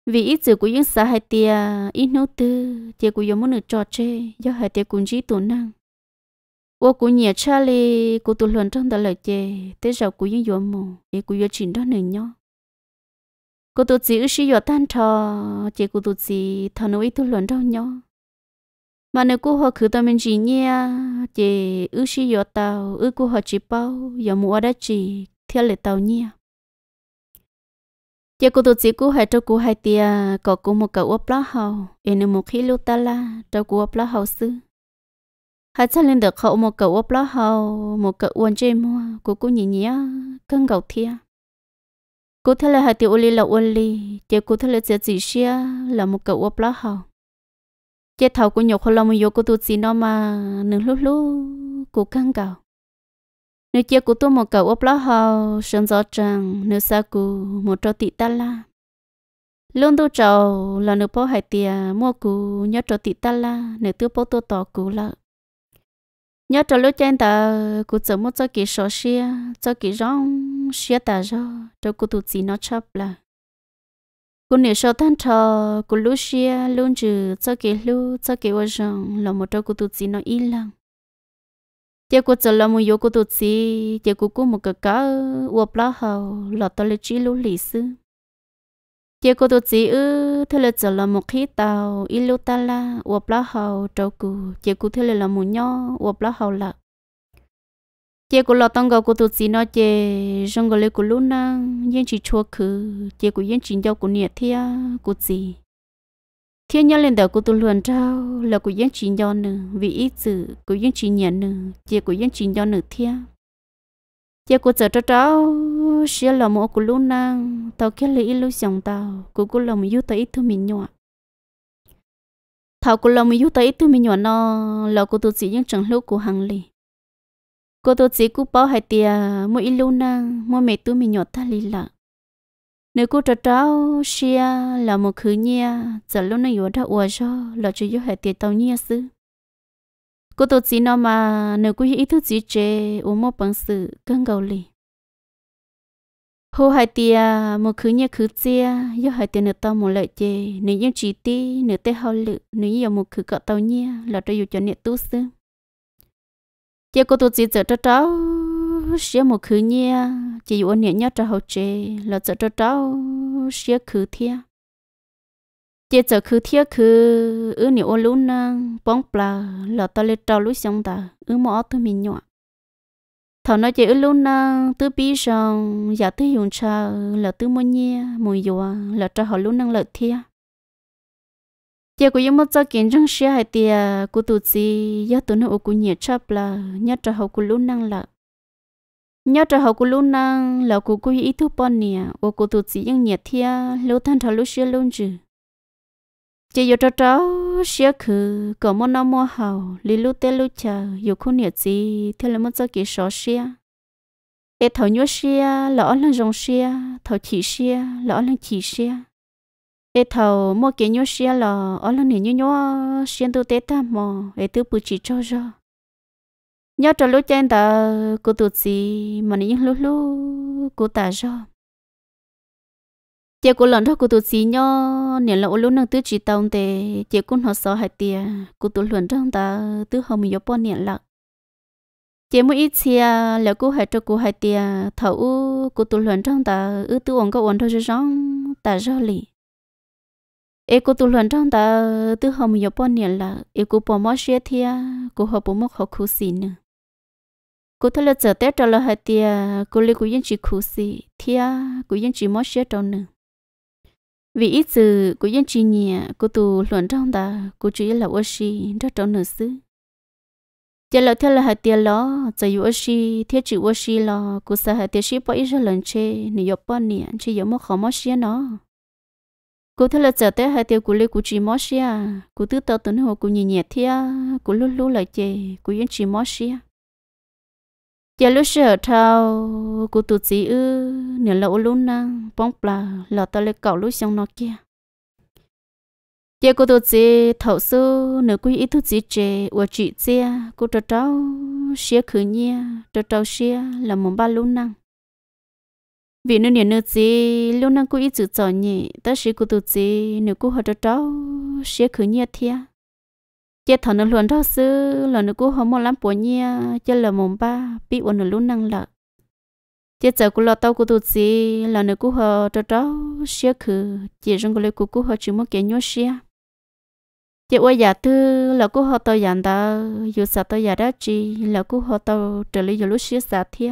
vì ít giờ cô những xã hay tia ít nấu tư tia cô dùng muốn được trò chơi do hai tia cũng chỉ tụt năng ô cô nhà cha lê cô tụt luận trong đó là chê thế giờ cô những dùng mồ ê cô dùng chỉ đó nữa nhó cô tụt gì ư xí dùng tan trò tia cô tụt gì thằng nuôi tụt luận trong nhó mà nếu cô họ cứ tao mình chỉ nha thì ư sĩ yo tàu, ư cô họ chỉ bao yo mua đã chỉ theo lệ tàu nha giờ cô tụt chỉ cô hai cho cô hai tia có cô một cái ốp lá hầu em một khi lưu ta là cho cô ốp lá hầu sư hai cha lên được khẩu một cái ốp lá hầu một cái uốn chơi mua cô cô nhìn nhá cân gầu thia cô thấy là hai tia ô li là ô li giờ cô thấy là chỉ chỉ xia là một cái ốp lá hầu chế thầu của nhục khôn lòng mà của tôi xin nó mà nương lúc lúc cô căng cầu nửa chế của tôi một cầu ốp lá hầu, sơn gió trăng nửa xa cù một trò tị ta la luôn tôi trầu là nửa bố hải tìa mua cù nhớ trò tị ta la nếu tôi bố tôi tỏ cù lợ nhớ trò lúc trên tờ cù chở một cho kỳ sổ xia cho kỳ rong xia tà rơ cho cù tụt gì nó chấp là cô nè sao tan thọ cô lú xia luôn chữ cho kể lú cho kể vợ rằng là một trong cô tụt gì nó yên lặng tiếc cô chờ là một yếu cô tụt gì tiếc cô cũng một cái cao, uop lá hầu là tao lấy chỉ lu lì sư giờ cô tụt gì ư thế là chờ là một khi tàu ít lú ta la uop lá hầu trâu cô giờ cô thế là một nhau uop lá hầu lạc chế của lo tăng gạo của tổ chức nó chế trong gạo lấy của lúc na yên chỉ chua khứ chế của yên chỉ giao của nhiệt thia của gì thiên nhân lên đầu của tụt luận trao là của yên chỉ giao nữ vì ít sự của yên chỉ nhận nữ chế của yên chỉ giao nữ thia chế của giờ trao trao xia là mộ của lúc na tao kết lấy ít lúc dòng tao của của lòng yêu tao ít thứ mình nhọ thảo của lòng yêu tao ít thứ mình nhọ nó là của tổ chức những chẳng lúc của hàng lì cô tôi chỉ cú bảo hai tia mua ít lâu na mua mẹ tôi mình nhọt ta lì lợ nếu cô cho cháu xia là một khứ nhia giờ lúc này vừa đã ua cho là chỉ yêu hai tia tao nhia sư cô tôi chỉ nói mà nếu cô ý thức gì chế uống một bằng sự cân gầu lì hồ hai tia một khứ nhia khứ chia yêu hai tia nữa tao một lợi chế nếu như chỉ ti nửa tê hao lự nếu yêu một khứ cọ tao nhia là cho yêu cho nửa tu sư chị cô tôi chỉ chở cho cháu sẽ một khứ nha chị yêu nhẹ nhớ cho hậu chế là chở cho cháu sẽ khứ thia chị chở khứ thia khứ ư nhẹ luôn lún bóng bla là ta lên trâu lúa xong ta ư mỏ tôi mình nhọ thằng nói chị ư lún tư bi xong giả tư dùng cha là tư mua nha mùi dùa là cho họ luôn năng lợi thia giờ cũng giống cho kiến trong xe hay thì cụ tổ gì giờ tụi nó cũng nhiệt chấp là nhớ cho hậu cụ lún năng là nhớ cho hậu cụ lún năng là cụ cụ ý thu bọn nè ô cụ tổ gì những nhiệt thia lâu thanh thảo lúc xe luôn chứ chỉ giờ cho cháu xe khử có món nào mua hậu lì lúc tê lúc chờ dù khu nhiệt gì thế là mất cho kiến sọ xe ê thầu nhớ xe lỡ lần rồng xe thầu chỉ xe lỡ lần chỉ xe tê thầu mua cái nhau xe là ở lần này nhau nhau xe tu tê ta mò để tu bù chỉ cho cho nhớ cho lúc trên ta cô tu gì mà này lúc lúc cô ta cho chị cô lần đó cô tu gì nhau nè là ở lúc năng tu chỉ tông thế chị cô họ sợ hại tê cô tu luận trong ta tu hồng mình giúp bọn nè lợ chị mua ít xe à, là cô hại cho cô hại tê thầu cô tu luận trong ta ư tu ổn có ổn thôi chứ rong ta cho lì e cô tu luyện trong ta tư họ mình nhập bọn nhận là e cô bỏ mất xe thì cô học bỏ mất học khu xin nữa cô thấy là giờ tết trở lại hai tia cô lấy cô yên chỉ khu xì thì cô yên chỉ mất xe trong nữa vì ít giờ cô yên chỉ nhà cô tu luyện trong ta cô chỉ là ô xì rất trong nữa xứ giờ là theo là hai tia lo giờ yêu ô xì theo chỉ ô xì lo cô sợ hai tia xí bỏ ít ra lần chê nửa bao bọn nhận chỉ nhập mất học mất xe nó cô thưa là chờ tới hai tiêu cú lê cú chỉ mót xia cú tư tao tuấn hồ cô nhìn nhẹ thia cô lú lú lại chê cô yên chỉ mót xia giờ lúc sợ thao cô tụt gì ư nửa lỗ luôn năng bóng bla lọ tao lấy cậu lúc xong nó kia giờ cô tụt gì thấu sâu nửa quý ít tụt gì chê uo chị chia cô trao trao xia khử nhia trao trao xia là một ba luôn năng vì nó nhiều nước gì lúc năng cũng ít chữ trò nhỉ ta sĩ của tụi gì nếu cũng họ cho cháu sẽ khử nhiệt thia chết thằng nó luôn đau sư là nó cũng họ muốn lắm bố nhia chết là mồm ba bị uốn nó lúc năng lợ chết giờ cũng lo tao của tụi gì là nó cũng họ cho cháu sẽ khử chỉ riêng cái lời của cũng họ chỉ muốn cái nhau xe chị ôi giả tư là cô họ tao giản ta dù sao tao giả đó chỉ là cô họ tao trở lại giờ lúc xưa sao thiệt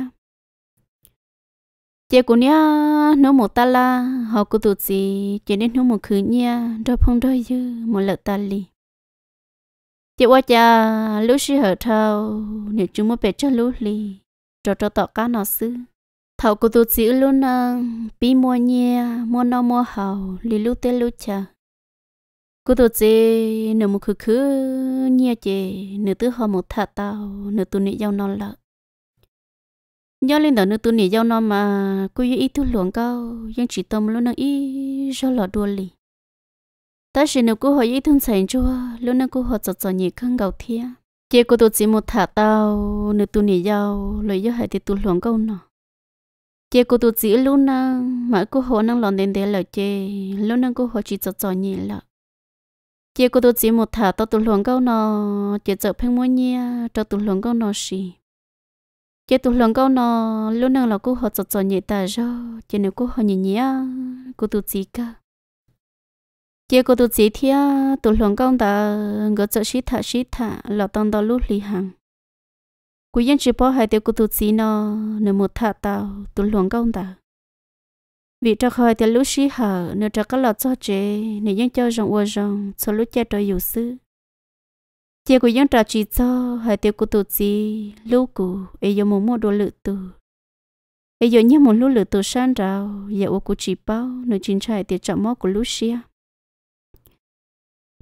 chị cũng nhá nó một ta la họ cứ tụt gì chị nên nó một khứ nha đôi phong đôi dư một lợt ta li chị qua cha lúc xí hở thâu nếu chúng mới về cho lúc li cho cho tọt cá nó xứ thảo cứ tụt gì luôn nè bị mua nha mua nó mua hầu li lúc tê lúc cha cứ tụt gì nếu một khứ khứ nha chị nếu tứ họ một thà tao nếu tụi nị giao non lợt nhớ lên đó nữa tôi nhỉ giao non mà cô ý tu luồng cao nhưng chỉ tâm luôn nó ý do lọ đua lì ta chỉ nếu cô hỏi ý thun sành cho luôn nó cô hỏi chợt chợt nhỉ khăng gạo thia chị cô tôi chỉ một thả tao nếu tôi nhỉ giao lời do hai thì tu luồng cao nọ chị cô tôi chỉ luôn nó mà cô hỏi năng lòng đến đây là chị luôn nó cô hỏi chỉ chợt chợt nhỉ là chị cô tôi chỉ một thả tao tu luồng cao nọ chị chợt phanh mua nhia cho tu luồng cao nó xì chế tụ lòng câu nó lúc nào là cô họ cho chọt nhẹ ta cho chế nếu cô họ nhẹ nhẹ cô tụ chỉ cả chế cô tụ chỉ thia tụ lòng câu ta ngỡ chợ xí thả xí thả lọ tông đó lúc lì hàng cú yên chỉ bỏ hai tiêu cô tụ chỉ nó nếu một thả tao tụ lòng câu ta vì cho khỏi tiêu lúc xí hở nếu cho các lọ cho chế nếu yên cho rộng uo rộng cho lúc che trời yếu sư chị của dân trò chỉ cho hai tiêu của tổ gì lũ cụ ấy giờ muốn mua đồ lự tù ấy giờ nhớ một lũ lự tù san rào giờ ô của chị bao nơi chính trai tiệt chọn mó của lũ xia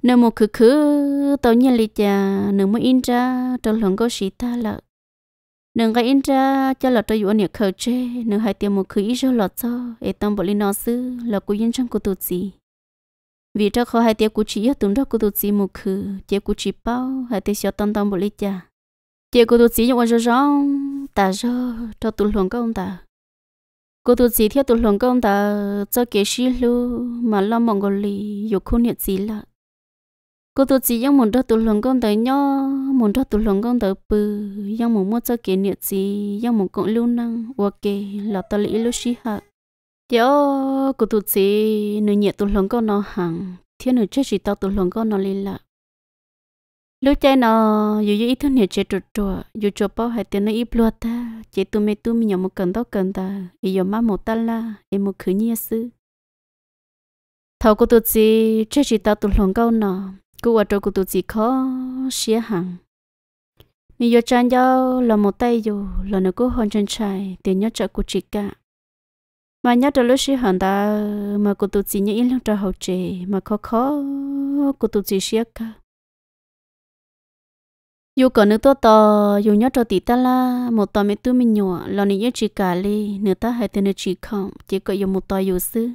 nếu một khứ khứ tao nhận lý cha nếu muốn in ra trong lòng có sĩ ta lợ nếu cái in ra cho là tao dụ anh khờ chê nếu hai tiêu một khứ ít cho lọt cho ấy tao bỏ lên nó sư là của dân trong của tổ gì vì cho khó hai tiếc cú chỉ tụng đó cú tụt chỉ một khử tiếc cú chỉ bao hai tiếc xóa tông tông bộ lịch cha tiếc cú tụt chỉ nhậu rong rong ta rơ cho tụt luồng công ta cú tụt chỉ theo tụt luồng công ta cho kế sĩ lu mà lo mong gọi lì dục khu nhiệt gì là cú tụt chỉ giống muốn cho tụt luồng công ta nhó muốn cho tụt luồng công ta bự giống muốn mua cho kế nhiệt gì giống muốn cộng lưu năng ok là ta lý lu sĩ hạt Điều cụ tụt gì nữ nhiệt tụt lòng con nó hằng thiên nữ chết chỉ tao tụt lòng con nó lên lạ lúc chơi nó dù dù ít thôi nhiệt chết trượt trượt dù cho bao hai tiền nó ít luôn ta chỉ tụi mày tụi mình nhỏ một cần tao cần ta ý giờ má một ta la em một khứ nhiệt sư thầu cụ tụt gì chết chỉ tao tụt lòng con nó cô ở chỗ cụ tụt gì khó xía hằng mình giờ chăn nhau là một tay dù là nó cứ hoàn chân trai tiền nhớ chợ cụ chỉ cả mà nhớ tới lúc hẳn ta mà cô tụt chỉ nhớ yên lặng cho hậu chế mà khó khó cô tụt chỉ xiết cả dù có nước to to dù nhớ cho tí ta là một tòa mấy tu mình nhỏ lo nị nhớ chỉ cả li nửa ta hay tên chỉ không chỉ có dùng một tòa dù xứ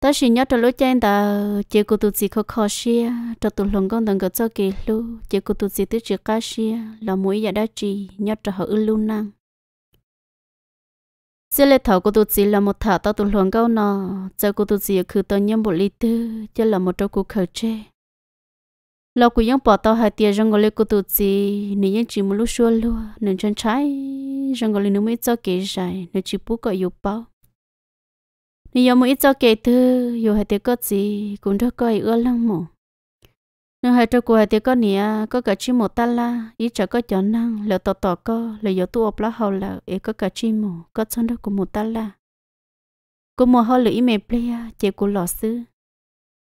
ta chỉ nhớ cho lối chen ta chỉ cô tụt chỉ khó khó xia cho tụt lòng con từng có cho kỳ lu chỉ cô tụt chỉ tới chỉ cá xia là mũi giả đa chỉ nhớ cho họ luôn lưu năng giờ lệ thảo cô tu chỉ là một thảo tao tu luồng câu nọ giờ cô tu chỉ cứ tao nhâm bộ lý tư giờ là một trâu cô khởi chế. Lão cụ nhâm bỏ tao hai tia rong gọi cô tu chỉ nên nhâm chỉ một lúc xua luôn nên chân trái rong gọi nó mới cho kế dài nên chỉ bú gọi dục bao nên giờ mới cho kế thứ dù hai tia có gì cũng rất coi ưa lắm mồm nếu hai trâu của thì có nè có cả chim một ta la ý chả có chó năng là tò tò co lỡ yếu tu ốp lá hậu là ý có cả chim một có chân đó của một ta la cô mùa hoa lưỡi mẹ plea chế của lọ sư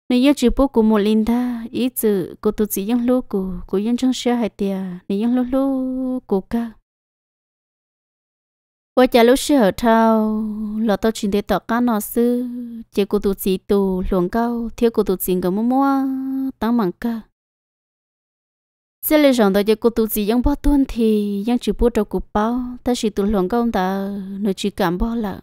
nếu yêu chịu bố của một linh ta ý chữ của tu chỉ dân lúa của của dân trong xe hai tia nếu dân lúa lúa của ca ว่าจะรู้เชื่อเท่าเราต้องชินเดต่อการนอซื้อเจกูตุจีตูหลวงเก้าเที่ยวกูตุจิงกับมัวมัวตั้งมังกะเจ้าเลยสองตัวเจกูตุจียังบ่ต้นทียังจูบูดกูเป้าแต่สิตุหลวงเก้าตาหนูจีกันบ่ละ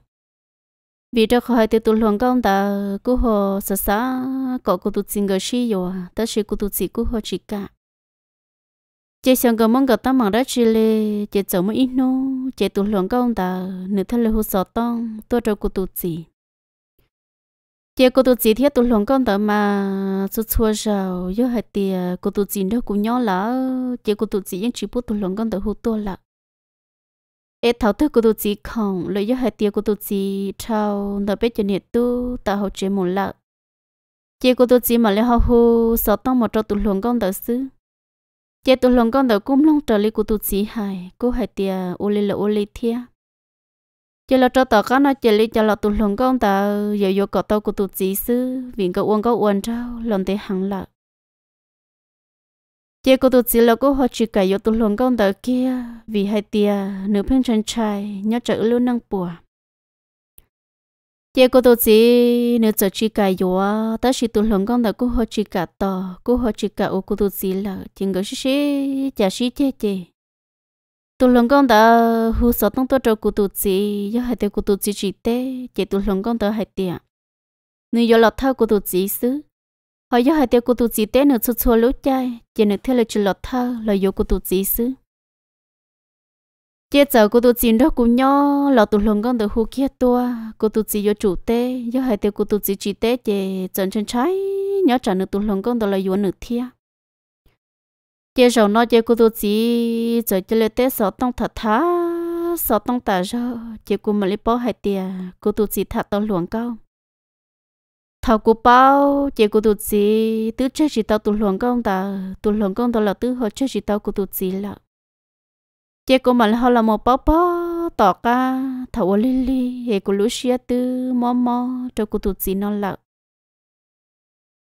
vì đó khỏi từ tu luồng công ta cú hồ sa sa có cú tu xin gỡ xí rồi ta sẽ cú tu chỉ cú hồ chỉ cả chị xong cái mong cái tao mạng đó chị lê chị chồng mới ít nô chị tụt lòng công ta nửa thân là hồ sơ tông tôi cho cô tụt gì chị cô tụt gì thiết tụt lòng công ta mà chút chua rào nhớ hai tia à, cô tụt gì đó cũng nhỏ lỡ chị cô tụt gì vẫn chỉ biết tụt lòng công ta hồ to là ế thảo thức cô tụt gì không lấy nhớ hai tia cô tụt gì trao nợ biết cho nhiệt tu ta học chị một lợ chị cô tụt gì mà lê họ hồ sơ tông một trâu tụt lòng công ta xứ chị tụi lòng con đầu cũng long trở lại của tụi chị hài cô hãy tia ô lì là ô lì thia chị là cho tao cá nó chị lấy cho là tụi lòng con ta giờ vô cọ tao của tụi chị sư vì cậu uống cậu uống trâu lòng thấy hẳn lợ chị của tụi chị là cô họ chỉ cả vô tụi lòng con ta kia vì hai tia nửa phen chân trai nhớ trở luôn năng bùa giờ cô tôi chỉ nếu cho chị cả yo ta chỉ tôi lòng con đã cô họ chị cả to cô họ chị cả ô cô tôi chỉ là chuyện cái gì chả gì thế chứ Tôi lòng con đã hú sợ tông tôi cho cô tôi chỉ giờ hai tôi cô tôi chỉ chỉ thế chỉ tôi lòng con đã hai tiền nếu giờ lọt thao cô tôi chỉ xứ họ giờ hai tôi cô tôi chỉ thế nữa cho cho lối chơi chỉ nữa thế là chỉ lọt thao là do cô tôi chỉ xứ chia giờ cô tu chín đó cô nhỏ lọ tu lồng con từ hú kia tua cô tu chỉ vô chủ tế, do hai tiêu cô tu chỉ chỉ tế chè chân chân trái nhớ trả nợ tu lồng con từ là vua nợ thia chia rồi nói chia cô tu chỉ giờ chơi lê tế sợ tông thật thá sợ tông tả rơ chia cô mà lấy bỏ hai tiền, cô tu chỉ thật tông luồng cao thảo cô bao chia cô tu chỉ tứ chơi chỉ tao tu lồng con ta tu lồng con ta là tứ họ chơi chỉ tao cô tu chỉ là chế cô mà họ là một bó bó tỏ ca thầu li li hệ cô lũ xia tư mò mò cho cô tụt gì non lợ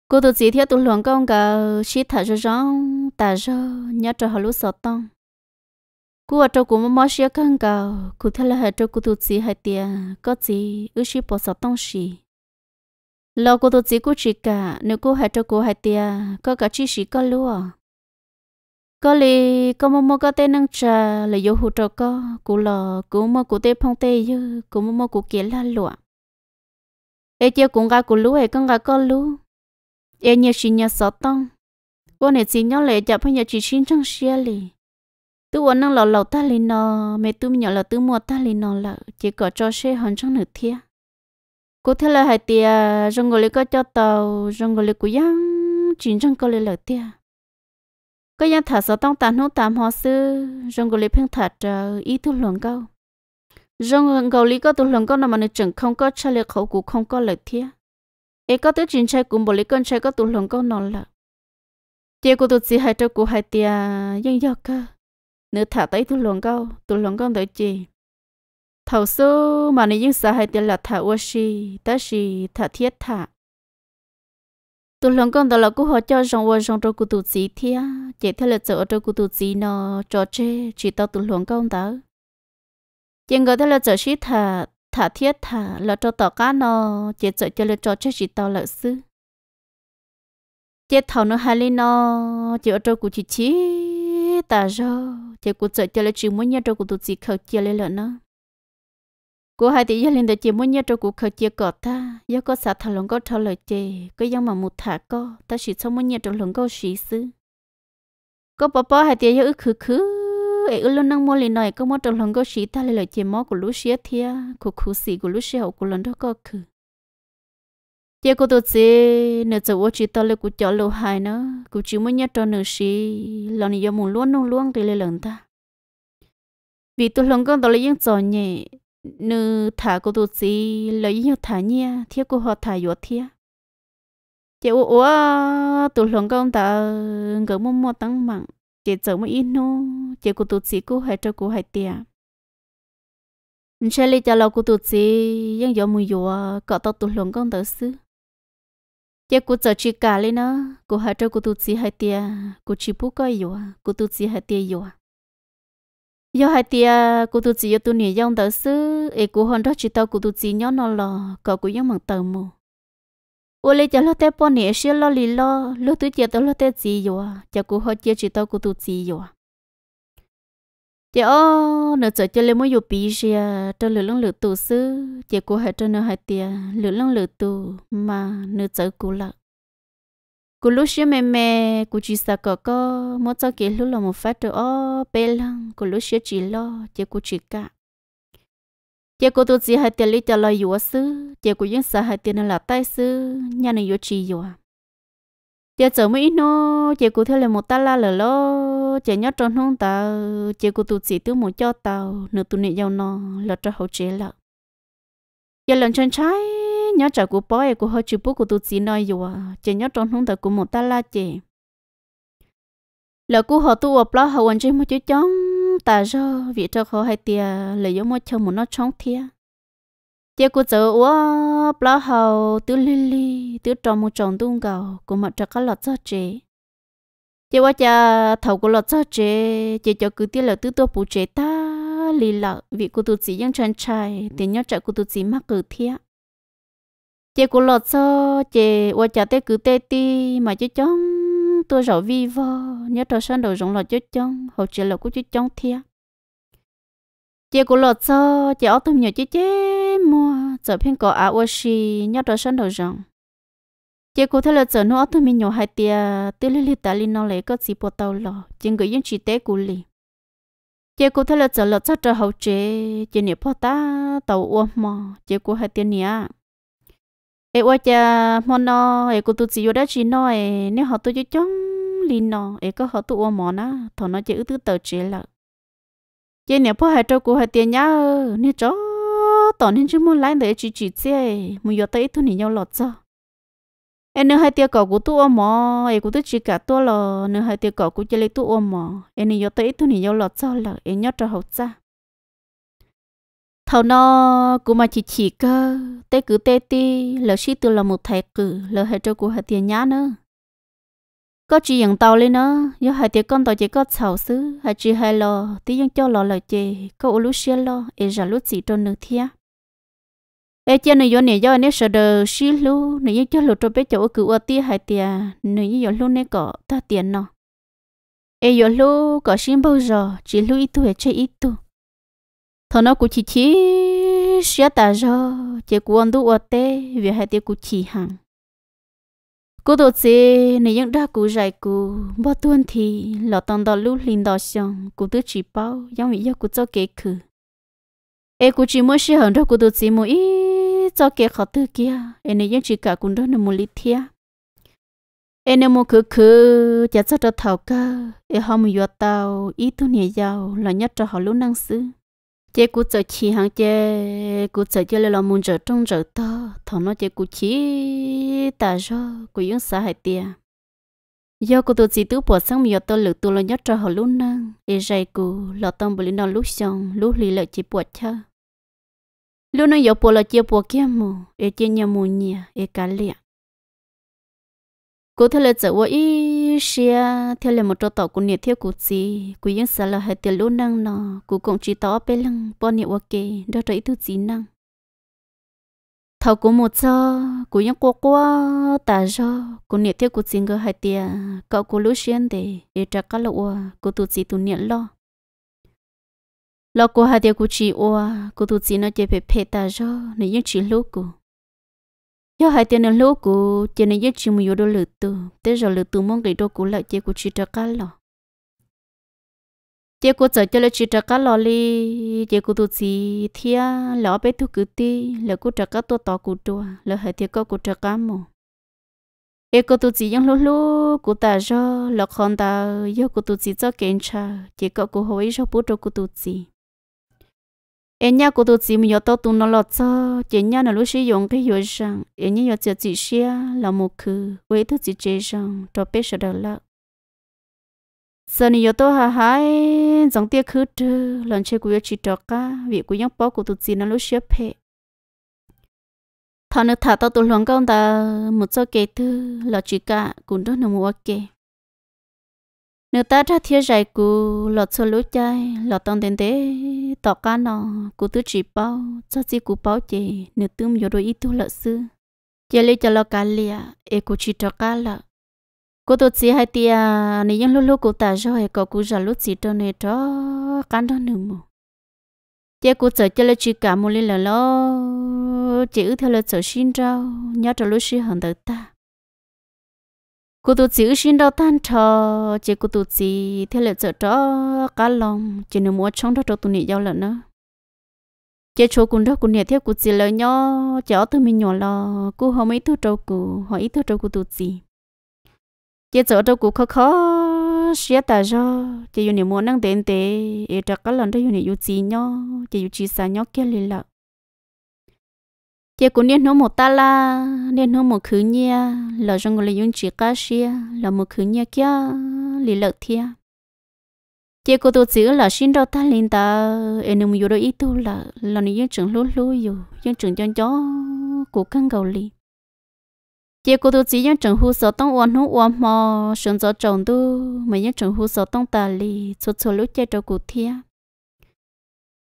cô tụt gì theo tụt luồng công cả xí thả cho rong tả cho nhớ cho họ lũ sợ tông cô ở trong cô mò mò xia căng cả cô theo là hệ cho cô tụt gì hay tiề có gì ước xí bỏ sợ tông xí lão cô tụt gì cô chỉ cả nếu cô hệ cho cô hay tiề có cả chi xí có lúa có lì có mò mò có tên năng trà là vô hụt trò có cú lò cú mơ cú tê phong tê dư cú mơ mơ cú kia la lụa ê chia cũng gà cú lú hay con gà có lú ê nhớ xin nhớ sợ tông cô này xin nhớ lệ chập hay nhớ chỉ xin trăng xe lì tu ổn năng lò lầu ta lì nò mẹ tu nhỏ là tu mua ta lì nò là chỉ có cho xe hòn trong nửa thia cô thế là hai tia rong gọi có cho tàu rong gọi cú yang chính trăng có lì lợ tia có dân thả sáu tông tàn hữu tạm họ sư rong gò lý phăng thả trở ý thu luận câu rong gò lý có tu luận câu nằm ở trường không có cha liệt khẩu cụ không có lợi thiết ấy có tới chính trai cũng bỏ lý con trai có tu luận câu nọ là tiệc của tụi chị hai trâu của hai tiệc dân dọc cơ nữ thả tới tu luận câu tu luận câu tới chị thầu số mà nữ dân xã hai tiệc là thả oa xì ta xì thả thiết thả tu lòng con đó là cú họ cho rong qua rong trong cụ tụ gì thia chỉ theo là chỗ trong cụ tụ gì nó cho chơi chỉ tao tu lòng con đó chỉ ngờ theo là chỗ sĩ thà thà thiết thà là cho tao cá nó chỉ chỗ cho là cho chơi chỉ tao lợi sư chỉ thầu nó hai lên nó chỉ ở trong cụ chỉ chỉ ta rồi chỉ cụ chỗ cho là chỉ muốn nhớ trong cụ tụ gì khẩu chia lên lợn nó cô hai tỷ gia linh đã chỉ muốn nhớ trong cuộc khởi chia cọ ta do có xã thằng lòng có thà lời chê có giống mà một thả co ta chỉ xong muốn nhớ trong lòng có sĩ sư có bà bà hai tỷ do ức khứ khứ ấy ư luôn năng mua liền này có mua trong lòng có sĩ ta lại lời chê mó của lũ sĩ thia của khứ sĩ của lũ sĩ hậu của lần đó có khứ giờ cô tôi chỉ nửa giờ vô chỉ tao lấy cô cho lâu hai nữa cô chỉ muốn nhớ trong nửa sĩ lần này do muốn luôn luôn luôn thì lấy lần ta vì tôi lòng có tao lấy những trò nhẹ nữ thả cô tu sĩ lấy nhau thả nha thiết cô họ thả yếu thiết chị ô ô tụ lòng công ta gỡ mua mua tăng mạng chị chờ mua ít nô chị cô tu sĩ cô hay cho cô hay tiền sẽ lấy cho lâu cô tu sĩ vẫn giờ mùi yếu cọ tao tụ lòng công ta sư chị cô chở chị cả lên nó cô hay cho cô tu sĩ hay tiền cô chỉ bút coi yếu cô tu sĩ hay tiền yếu yo hai tia cô tu chỉ yo tu nỉ yong tớ sư e cụ hòn đó chỉ tao cô tu chỉ nhó nó lò có cụ yong mặn tâm mù ô lê cho lo tê po nỉ xia lo lì lo lo tu chỉ tao lo tê chỉ yo cho cô họ chia chỉ tao cô tu chỉ yo Chỉ ô nửa giờ cho lên mới dục bị xia cho lửa lăng lửa tu sư chỉ cô hai cho nửa hai tia lửa lăng lửa tu mà nửa giờ cô lợn cú lúc xưa mẹ mẹ cú chỉ sợ cọ cọ mỗi sau kia lúc là một phát rồi ó bê lăng cú lúc xưa chỉ lo chỉ cú chỉ cả chỉ cú tôi chỉ hai tiền lý cho lo yếu sư chỉ cú những sợ hai tiền là tay sư nhà này yếu chỉ yếu chỉ sợ mấy nó chỉ cú theo là một ta la lờ lo chỉ nhớ trong hông tàu chỉ cú tôi chỉ tôi một cho tàu nửa tu này giàu nó là cho hậu chế lợ giờ lần chân trái nhớ trả của bố ấy của họ chịu bố của tôi chỉ nói dù à chỉ nhớ trong không thật của một ta la chị là của họ tu ở plot họ vẫn chơi một chữ chống ta cho vì cho họ hai tia là do một chồng một nó chống thia chỉ của chỗ ở plot họ tứ lili tứ trong một chồng tung cầu của mặt cho các lọt cho chị chỉ qua cha thầu của lọt cho chị chỉ cho cứ tia là tứ tôi phụ chị ta lì lợ vì của tôi chỉ dân chân trai tiền nhớ trả của tôi chỉ mắc cử thiệt chị của lọt sơ chị qua chả tê cứ tê ti mà chứ chong tôi rõ vi vơ nhớ trò sơn đầu rộng lọt chứ chong hậu chế lọt của chứ chong thia chị của lọt sơ chị ở tôm nhiều chứ chế mua giờ phiên có áo ô xì nhớ trò sơn đầu rộng chị của thấy là giờ nó ở tôm nhiều hai tia tê lili li ta li nó lấy có gì bộ tàu lọ chị gửi những chị tế của lì chị của thấy là giờ lọt cho trò hậu chế chị niệm po ta tàu uo mò chị của hai tia nia ê qua cha mòn nó ê cô tu chỉ vô đó chỉ nó ê nếu họ tu cho chống linh nó ê có họ tu ô mòn á thọ nó chỉ ư tứ tờ chế là chế nếu phải hai trâu cô hai tiền nhá nếu chó tỏ nên chứ muốn lái để chỉ chỉ chế muốn vô tới tu nỉ nhau lọt cho em nữa hai tia cỏ của tu ôm mò em cũng tức chỉ cả tu lò nữa hai tia cỏ của chỉ lấy tu ôm mò em nữa tới tu nỉ nhau lọt cho là em nhớ cho học cha thầu nó cũng mà chỉ chỉ cơ tê cứ tê ti lỡ sĩ từ là một thầy cử lỡ hệ cho của hệ tiền nhá nữa có chỉ nhận tàu lên nữa do hệ tiền con tàu chỉ có sáu xứ hệ chỉ hệ lò tí dân cho lò lò chê có ô lú xe lò e giả lú chỉ cho nữ thia e chơi nữ do nè do nè sợ đờ xí lú nữ dân cho lú cho bé chỗ cứ ô tia hệ tiền nữ dân luôn lú nè có ta tiền nọ e do lú có xin bao giờ chỉ lú ít tu hệ chơi ít tu thọ nó cũng chỉ chỉ xia ta cho chỉ cũng ăn đủ tê vì hai tiêu cũng chỉ hàng cô đồ chế này những đa cụ giải cụ bao tuân thì lọ tần đỏ lũ linh đó xong cụ tứ chỉ bao giống như cụ cho kế khử e cụ chỉ mỗi sự hận đó cụ đồ chế mỗi cho kế khó tư kia e này những chỉ cả cụ đó là một lít thia e này một khử khử chả cho cho thảo cơ, e không một yo tao ý tu nhẹ giàu là nhất cho họ luôn năng sư chế cú chợ chỉ hàng chế cú chợ chế là muốn chợ trong chợ to thọ nó chế cú chỉ ta cho cú dùng xã hội tiền do cú tôi chỉ tứ bỏ sang miệt tôi lử tôi lo nhất cho họ lúc năng e dạy cú lo tâm bự nó lúc xong lúc lì lợi chỉ bỏ cha lúc nó giờ bỏ là chia bỏ kia mù e chia nhà mù nhà e cả liền. cú thế là chợ vợ ý xí xia theo lệ một chỗ tàu của nhiệt theo cụ gì cụ yên sợ là hệ tiền lũ năng nọ cụ cũng chỉ tỏ bé lăng bao nhiêu ok đó rồi thứ gì năng thầu của một giờ cụ yên quá qua, ta do của nhiệt theo cụ gì cơ hệ tiền cậu cụ lũ xuyên để để trả các lỗ của tụ gì tụ niệm lo lo của hệ tiền của chỉ oa của tụ gì nó chơi phải phê ta do nếu yên chỉ lũ cụ do hai tiền nông lúa của tiền này giết chim mùi đồ lửa từ tới giờ lửa từ mong để đó của lại chơi của chị trà cá lò chơi của chơi chơi lại chị trà cá lò li chơi của tụi chỉ thia lọ bé thu cứ ti lọ của trà cá to to của đồ lọ hai tiền có của trà cá mồ e của tụi chỉ những lúa lúa của ta do lọ con ta do của tụi chỉ cho kiện trà chế có của hồi do bố cho của tụi chỉ em nhá cô tôi chỉ mình tôi tụng nó lọt cho chị nhá nó lúc sử dụng cái hiệu rằng em nhá giờ chỉ xe là một cứ với thứ chỉ chế rằng cho biết sợ đó là giờ này tôi hà hái dòng tiếc khứ trừ lần chơi của chị trọ cả vì của nhóc bó của tôi chỉ nó lúc xếp hệ thằng nó thả tao tụi lòng con ta một số kê thứ là chỉ cả cũng đó là một kê nếu ta ra thiếu giải cụ lọt số lúa chay lọt tông đến thế tỏ cá nọ cụ tứ chỉ bao cho chỉ cụ bao chị nếu tôm vô đôi ít tu lợi sư chị lấy cho lọ cá lìa e cụ chỉ cho cá lợ cụ tổ chỉ hai tia nếu những lúc lúc cụ ta rồi có cú giờ lúc chỉ cho nên cho cá đó nữa mà chị cú sợ cho lấy chỉ cả một lần là chỉ chị ước theo lời sợ xin rau nhớ cho lúc xin hận tới ta cô tu chỉ xin đâu tan trò chỉ cô tu chỉ theo lệ trợ đó cá lòng chỉ nếu mua trong đó cho tụi nhị giao lợn nữa chỉ chỗ cũng đó cũng nhẹ theo cô chỉ lời nhỏ chỉ ở từ mình nhỏ lo cô họ mấy thứ trâu cô họ ít thứ trâu cô tu chỉ chỉ chỗ trâu cô khó khó xé ta cho chỉ dùng nếu mua năng tiền tệ để trâu cá lòng đó dùng để dùng chỉ nhỏ chỉ dùng chỉ sa nhỏ kia lì lợn chỉ cũng nên nó một ta la nên nó một khứ nha là trong người dùng chỉ cá xia là một khứ nha kia lì lợt thia chỉ có tôi chức là xin đâu ta linh ta em nằm vô đó ít tu là là nó dùng trường lú lú dù dùng trường cho chó của căn cầu lì chị cũng tổ chức dùng trường hú sợ tông uốn hú uốn mò sườn gió trồng tu mà dùng trường hú sợ tông ta lì số số lú chơi đâu cụ thia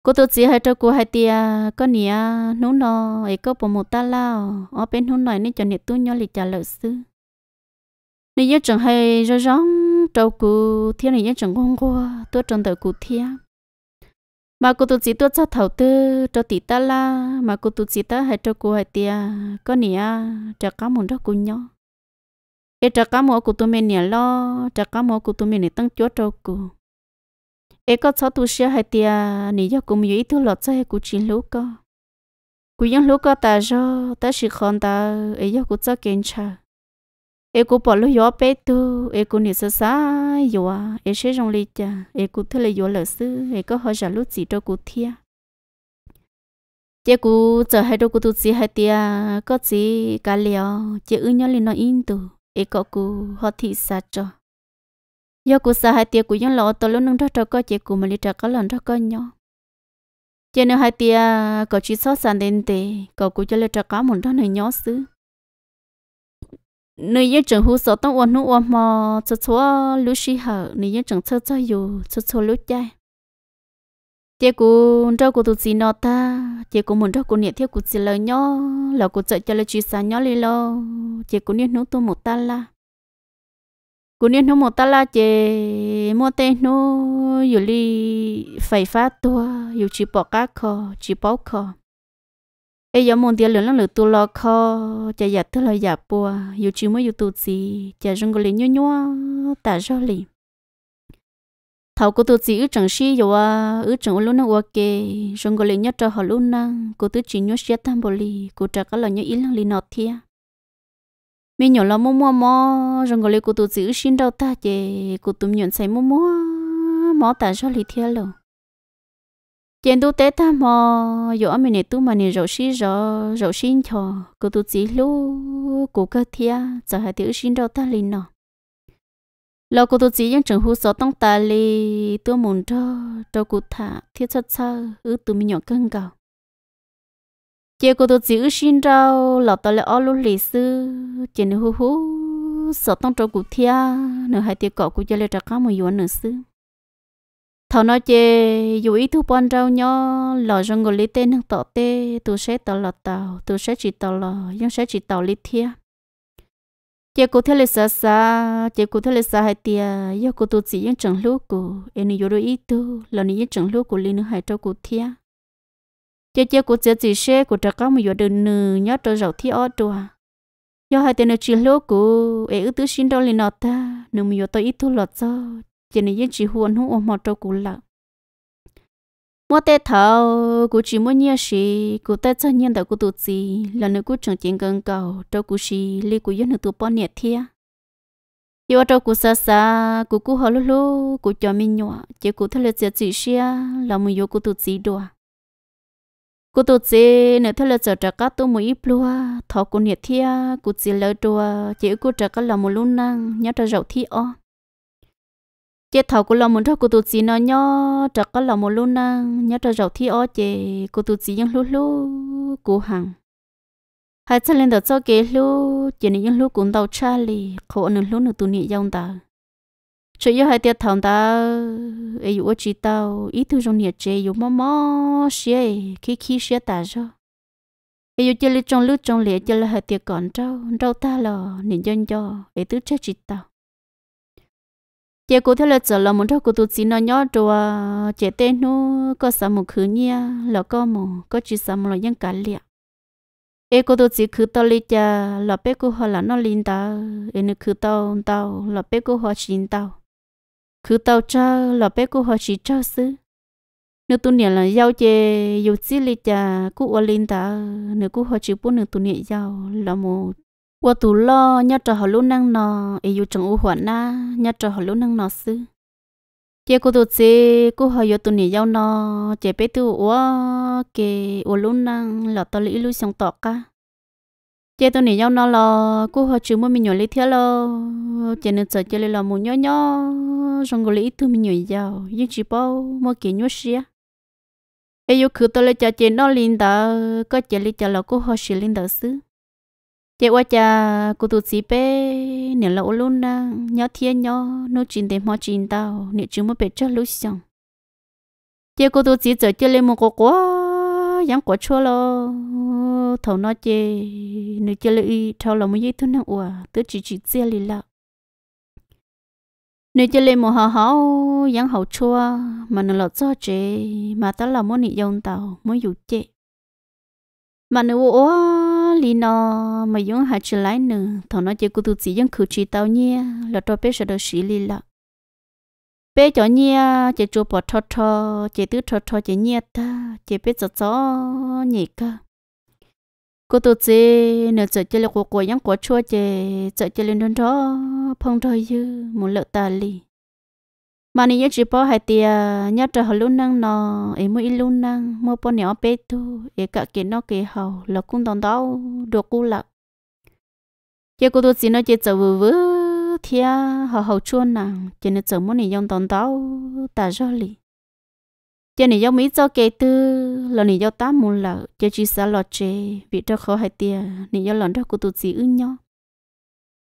cô tôi chỉ hay cho cô hay tia có nia nú nọ ấy có bộ một ta lao ở bên nú nọ nên cho nè tu nhau lịch trả lời sư nên nhớ chẳng hay rõ rõng trâu cụ thiên này nhớ chẳng con cô tôi trần đời cụ thiên mà cô tôi chỉ tôi cho thầu tư cho tỷ ta la mà cô tôi chỉ ta hay cho cô hay tia có nia trả cá muốn cho cô nhau ấy trả cá muốn cô tôi mình nia lo trả cá muốn cô tôi mình tăng chúa trâu cụ ế có cháu tu sửa hay tia nỉ cho cùng yếu tu lọt cho hay cụ chín lú co cụ yên lú co ta cho ta chỉ còn ta ế cho cụ cho kiến cha ế cụ bỏ lú yếu bé tu ế cụ nỉ sơ sai yếu à ế sẽ rong lì cha ế cụ thế là yếu lợ sư ế có hơi giả lú chỉ cho cụ thia chế cụ chờ hai đôi cụ tu chỉ hai tia có chỉ cả liều chế ư nhau lên nó in tu ế có cụ họ thị sát cho do cụ sợ hai tiệc của dân lộ tôi lúc nâng cho có chị cụ mà lý trả có lần cho có nhau chị nên hai tiệc có chỉ sót sàn đến tề có cụ cho lý trả có muốn cho nơi nhỏ xứ nơi dân trường hú sợ tông uốn nụ uốn mò cho chúa lũ sĩ hở nơi dân trường chơi chơi dù cho chúa lũ chơi chị cụ cho cụ tụt gì nọ ta chị cụ muốn cho cụ niệm theo cụ gì lời nhỏ là cụ dạy cho lý chỉ sáng nhỏ lý lo chị cụ niệm nụ tôi một ta la cú nên không một ta là chế mua tên nó dù li phải phát tua dù chỉ bỏ cá kho chỉ bỏ kho ấy giờ muốn tiền lớn lắm lửa tu lo kho chả giặt thứ là giặt bùa dù chỉ mới dù tu gì chả rong cái nhua nhua ta rõ li thầu cô tu gì ở trường sĩ dù à ước chẳng luôn nó ok rong cái nhua cho họ luôn năng cô tu chỉ nhua xét tam bồ li cô trả cái lời nhua ít lăng li nọ thiệt mình nhỏ là mua mua mò rồi gọi lấy cô tụt giữ xin đâu ta chị cô tụm nhọn say mua mua mò ta cho lì thiên luôn chén tu tết ta mò giờ mình này tu mà này rồi xin rồi rồi xin cho cô tụt giữ lu cô cơ thia giờ hai thứ xin đâu ta lì nọ lo cô tụt giữ những trường hú số tông ta lì tu muốn cho cho cô thả thiết chất sơ ư tụm nhọn cân cầu chị cô tôi chịu xin rau lọ tao lại ở lúc lì sư chị nữ hú hú sợ tông trâu cụ thia nửa hai tiệc cọ cụ cho lê trả cá một yuan nửa xứ thảo nói chị dù ý thu bọn rau nhỏ lọ rong ngồi lấy tên tọ tê tu sẽ tao lọ tàu tu sẽ chỉ tao lọ nhưng sẽ chỉ tao lít thia chị cô thấy lịch sử xa chị cô thấy lê xa hai tia do cô tôi chỉ những chẳng lúc cụ em nữ yếu ý thu là những chẳng lúc cụ lì nửa hai trâu cụ thia chế chế của chế gì xe của trà có một vừa được nử nhớ trò giàu thi ở chùa do hai tên chỉ lúa của ấy ư tứ xin đâu lên nọ ta nửa mà vừa tôi ít thu lọt cho chế này yên chỉ huồn hú ôm họ trâu cũ lợ mua tê thầu của chỉ mua nhớ gì của tê cho nhân đạo của tổ chức là nửa của trường chiến gần cầu trâu của xí li của dân nửa tụt bao nhiêu thia yêu trâu của xa xa của cô họ lú lú của cho mình nhỏ chỉ của thằng là chế chỉ xe là một yêu của tổ chức đùa cô tổ chế nữa theo là trở trả các tôi mới plua thọ cô nhiệt thia cô chỉ lời đùa chỉ cô trả các là một lúc năng nhớ trả rậu thi o chế thọ cô là một thọ cô tổ chế nó nhớ trả các là một lúc năng nhớ trả rậu thi o chế cô tổ chế vẫn luôn luôn cô hàng hai chân lên đợt cho kế lúc chế vẫn luôn cũng đau cha li khổ nửa luôn nửa tôi nhiệt dòng ta chủ yêu hai tiết thằng ta ấy ở chỉ tao ít thứ trong nhà chơi yếu mò mò xe khi khi xe ta cho ấy chơi lì trong lúc trong lẻ chơi là hai tiết còn trâu trâu ta lò nên dân cho ấy tứ chơi chỉ tao chị cô theo là giờ là muốn cho cô tụt xin nó nhỏ rồi à, chị tên nó có sao một khứ nha là có mù, có chỉ sao một là nhân cả liệt ê cô tôi chỉ khứ tao lấy cha là bé cô họ là nó linh tao ê nó khứ tao tao là bé cô họ xin tao cứ tàu cho lọ bé cô họ chỉ cho sư nếu tu niệm là giao chè dù chỉ lì chả cú ở lên ta nếu cú họ chỉ bốn nếu tu niệm giao là một qua tụ lo nhớ trò họ luôn năng nọ ấy dù chẳng u hoạn na nhớ trò họ luôn năng nọ sư chè cô tụi chè cô họ giờ tu niệm giao nọ chè bé tu quá kề ở luôn năng là tao lấy luôn sáng tỏ cả chế tôi này nhau nó là cô họ chữ mua mình nhỏ lấy theo lo chế nên sợ chế là lo mua nhỏ trong xong rồi lấy thứ mình nhỏ giàu nhưng chỉ bao mua kia nhỏ xia ấy yêu cứ tôi lấy cho chế nó linh đó có chế lấy cho là cô họ xia linh đó xứ chế qua cha cô tụt xí bé nè là luôn đó nhỏ thiên nhỏ nó chín để mua chín tao nè chứ mua bé cho lúc xong chế cô tụt xí chờ chế lấy một cô quá nó giống chua lo thầu nó chê nữ chê lì thầu lòng mới dây thu năng ủa tứ chỉ chỉ chia lì lợ nữ chê lì mù hò hò giống hậu chua mà nữ lọt cho chê mà ta là muốn nị dòng tàu muốn dụ chê mà nữ ủa lì nó mà giống hạt chê lái nữ thầu nó chê cụ tụ chỉ giống khử chi tàu nhé là cho bé sợ đồ sĩ lì lợ bé cho nhia chị chú bỏ cho cho chị tứ cho cho chị nhia ta chị biết cho cho nhỉ cả cô tụt chị nửa chợ chơi là cô cô nhắm cô chua chị chợ chơi lên đơn đó phong thôi chứ muốn lợt ta li mà nãy giờ chỉ bỏ hai tia nhớ cho họ luôn năng nó em mua ít luôn năng mua bao nhiêu bé tu để cả kiến nó kỳ hậu là cũng đòn đau được cô lợt chị cô tụt chị nó chị chợ vừa vừa lâu họ hậu chuôn nàng cho nên giờ muốn nhìn tòn táo ta rõ lì cho nên giống mỹ cho kể tư là nhìn giống tá muốn lợ cho chỉ xa lọt chê vì cho khó hay tia nhìn giống lần đó cô tụt gì ứng nhau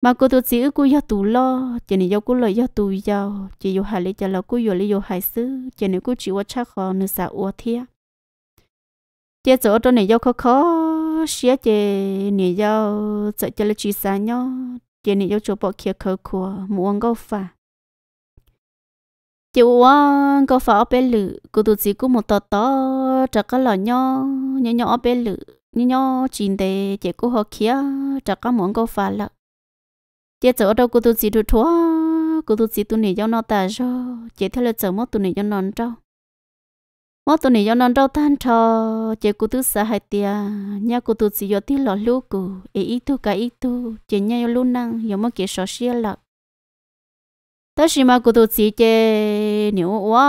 mà cô tụt gì cô do tù lo cho nên giống cô lời do tù giàu chỉ do hại lấy cho là cô do lấy do hại xứ cho nên cô chỉ qua chắc khó nên xả uo thia chế chỗ đó này do khó khó xía chế này do sợ cho là chỉ xa nhau chị này yêu chỗ bỏ kia khờ của muốn gấu phà chị uống gấu phà ở bên lử cô tụi chị cũng một tờ to chả có lò nho nhỏ nhỏ ở bên lử nhỏ nhỏ chín đề chị cũng họ kia chả có muốn gấu phà lợ chị chỗ đâu cô tụi chị được thua cô tụi chị tụi này cho nó ta cho chị theo là cháu mất tụi này cho nó trâu mỗi tuần này do non đâu tan cho chị cụ thứ xã hai tia nhà cụ thứ gì do tí lọ lú cụ ý ý tu cả ý tu chị nhà do lú năng do mà kia sợ xia lợ ta chỉ mà cụ thứ gì chị nếu quá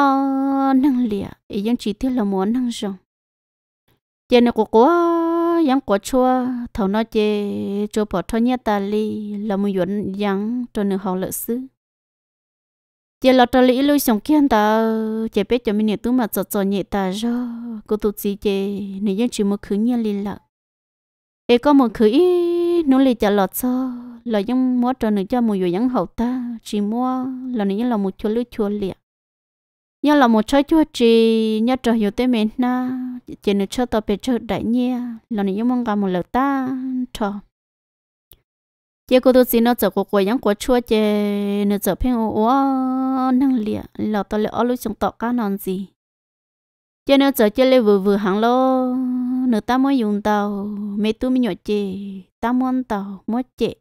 năng lìa ý dân chỉ tiết là muốn năng rộng chị này cụ quá yang quá chua thầu nó chị cho bỏ thọ nhà ta li là muốn yến yang cho nữ học lợi sư chị lọt cho lý lui sống kiên ta chị biết cho mình tú mà cho cho nhẹ ta cho cô tụt gì chị nếu như chỉ một khứ nhẹ lì lợ ê có một khứ ý nó lì cho lọt sao là những mua cho nữ cho một vừa những hậu ta chỉ mua là nếu như là một chỗ lưỡi chua liệt nhớ là một chỗ chua chị nhớ trở hiểu tới mình na chị nữa cho tao biết cho đại nhia là nếu như mong cả một lợt ta cho chế cô tôi xin nó chở cô quay những của chua chê nó chở phim ô ô năng lịa lọ tao lẹ ô lúc chúng tọ cá non gì chế nó chở chế lê vừa vừa hàng lô nó ta mới dùng tàu mấy tu mới nhỏ chê ta muốn tàu mới chê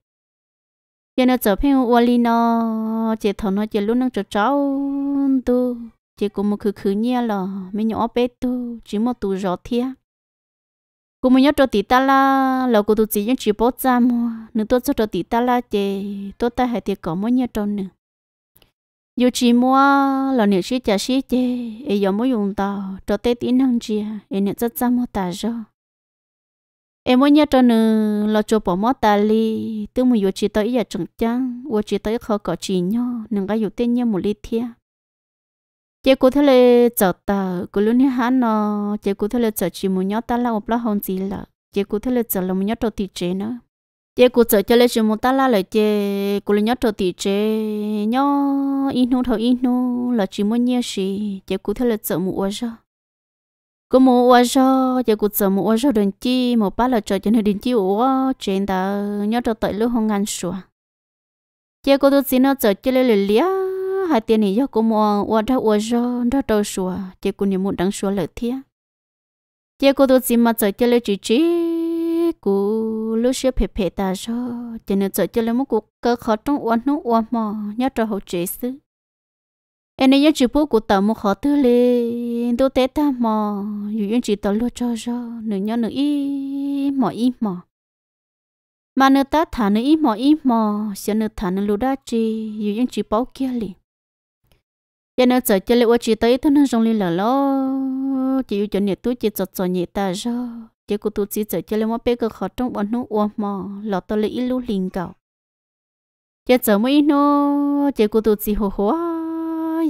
chế nó chở phim ô ô li nó chế thằng nó chế luôn đang chở cháu tu chế cũng một khứ khứ nhia lọ mi nhỏ bé tu chỉ một tu rõ thiệt cô muốn nhớ cho tí ta la lâu cô tu chỉ những chỉ bớt cha mua nữ tôi cho cho tí ta la chè tôi ta hay tiệc có muốn nhớ cho nữ dù chỉ mua là nữ sĩ trả sĩ chè ấy giờ muốn dùng tàu cho tết tí năng chia ấy nữ rất cha mua ta rồi em muốn nhớ cho nữ là cho bỏ mất ta li tôi muốn dù chỉ tới giờ chẳng chăng vừa chỉ tới khó có chỉ nhau đừng cái dù tên nhau một lít thiêng chị cụ thể là chợ tờ cụ lúc này hắn nó chị cụ thể là chợ chỉ muốn nhớ ta là một lá hồng gì là chị cụ thể là chợ là muốn nhớ trâu thịt chế nữa chị cụ chợ cho lên chỉ muốn ta là lại chị cụ là nhớ trâu thịt chế nhớ in nu thầu in nu là chỉ muốn nhớ gì chị cụ thể là chợ mua ra cô mua ua cho giờ cô chở mua ua cho đừng chi một bát là chợ cho nên đừng chi ua chuyện ta nhớ cho tại lúc không ngăn sủa giờ cụ tôi xin nó chợ cho là lừa lia hai tiền này do cô mua qua ra qua do ra đâu sủa chị cô nhiều muốn đăng sủa lợi thia chị cô tôi chỉ mà chơi chơi lấy chỉ chỉ cô lúc xưa phê phê ta cho chị nên chơi chơi lấy một cuộc cơ khó trong uốn nó uốn mò nhớ cho hậu chế sư em này nhớ chữ bố của tao một khó tư lên tôi té ta mò dù yên chỉ tao luôn cho cho nửa nhớ nửa y mò y mò mà nửa ta thả nửa y mò y mò xem nửa thả nửa lúa đá chi dù yên chỉ bảo kia liền giờ nó sợ chơi lại chỉ tới tôi nó rong lên là lo chỉ yêu cho nhiệt tôi chỉ sợ sợ nhiệt ta rồi chỉ cô tôi chỉ sợ chơi lại mà bé cơ khó trong bọn nó uo mò lọt tôi lại ít lú liền cầu giờ sợ mấy nó chỉ cô tôi chỉ hồ hồ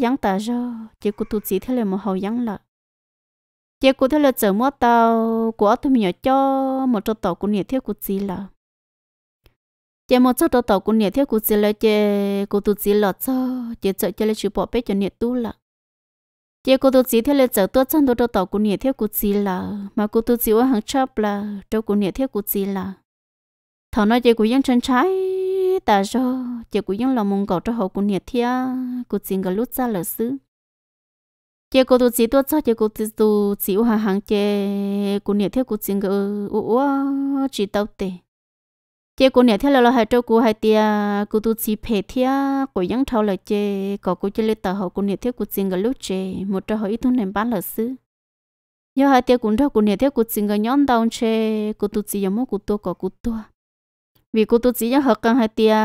yắng ta rồi chỉ cô tôi chỉ thế là mà hồ yắng là chỉ cô thế là sợ mua tàu của tôi mình nhỏ cho một chỗ tàu của nhiệt thế của chỉ là chỉ một chỗ đó tàu cũng nhẹ theo cụ chỉ là chị cụ tu chỉ là cho chị chợ chị là chịu bỏ bé cho nhẹ tu là chỉ cụ tu chỉ theo là chợ tu trong đó đó tàu cũng nhẹ theo cụ chỉ là mà cụ tu chỉ ở hàng chập là đâu cũng nhẹ theo cụ chỉ là thảo nói chỉ cũng vẫn chân trái ta cho chỉ cũng vẫn là mong cầu cho họ cũng nhẹ theo cụ chỉ cái lúc ra là xứ chỉ cụ tu chỉ tu cho chị cụ tu chỉ ở hàng hàng chị cũng nhẹ theo cụ chỉ cái ô ô chỉ tàu tệ chế cô nè theo là hai trâu cô hai tia cô tu chỉ phê thia cô yăng thâu là chế có cô chơi lên tờ họ cô nè theo cô xin cái lúc chế một trâu họ ít thu nền bán là sư giờ hai tia cũng thâu cô nè theo cô xin cái nhóm đau chế cô tu chỉ yếm cô tu có cô tu vì cô tu chỉ yếm học cần hai tia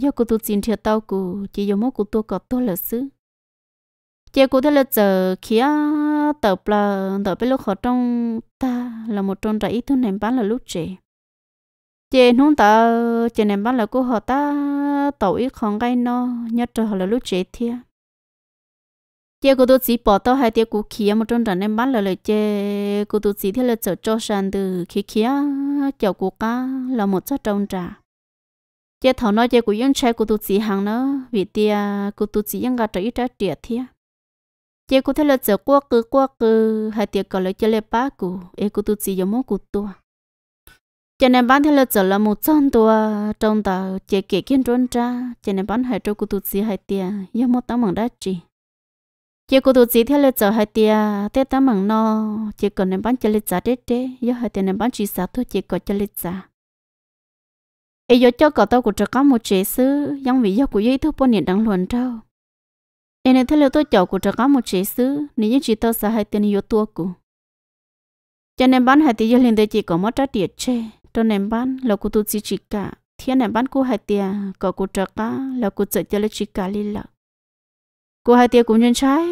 giờ cô tu xin theo tao cô chỉ yếm cô tu có tu là sư chế cô theo là giờ kia tờ pla tờ bên lúc họ trong ta là một trong trại ít thu nền bán là lúc chế chế nung ta chế nem bắt là cô họ ta tàu ít không cái nó nhất trời họ là lúc chế thia chế cô tu sĩ bỏ tao hai tiếc cô kia một trong trận nem bắt là lời chế cô tu sĩ thế là sợ cho sàn từ khi kia chào cô cá là một chất trong trà chế thảo nói chế cô yên trai cô tu sĩ hàng nữa vì tia cô tu sĩ yên cả trở ít trái tiệt thia chế cô thế là sợ quá cứ quá cứ hai tiếc gọi là chế lệ ba cô ấy cô tu sĩ giống món cô tôi cho nên bán thế là giờ là một trăm tua trong tờ chế kể kiên trốn ra cho nên bán hai trâu cụ tụt gì hai tiền yêu một tấm mảng đá chỉ chế cụ tụt gì thế là giờ hai tiền tết tấm mảng no chế còn nên bán chơi lịch giá tết tết yêu hai tiền nên bán chỉ sáu thôi chế còn chơi lịch giá ấy giờ cho cậu tao của trắc có một chế sứ giống vị do của giấy thuốc bao nhiêu đang luận trâu nên nên thế là tôi chọn của trắc có một chế sứ nếu như chỉ tao sáu hai tiền yêu tua cụ cho nên bán hai tiền yêu liền tới chỉ có một trái tiền chơi trong ném bán là cô tu chỉ chỉ cả thiên ném bán cô hai tia có cô trợ cá là cô trợ cho lấy chỉ cả li lợ cô hai tia cũng nhân trái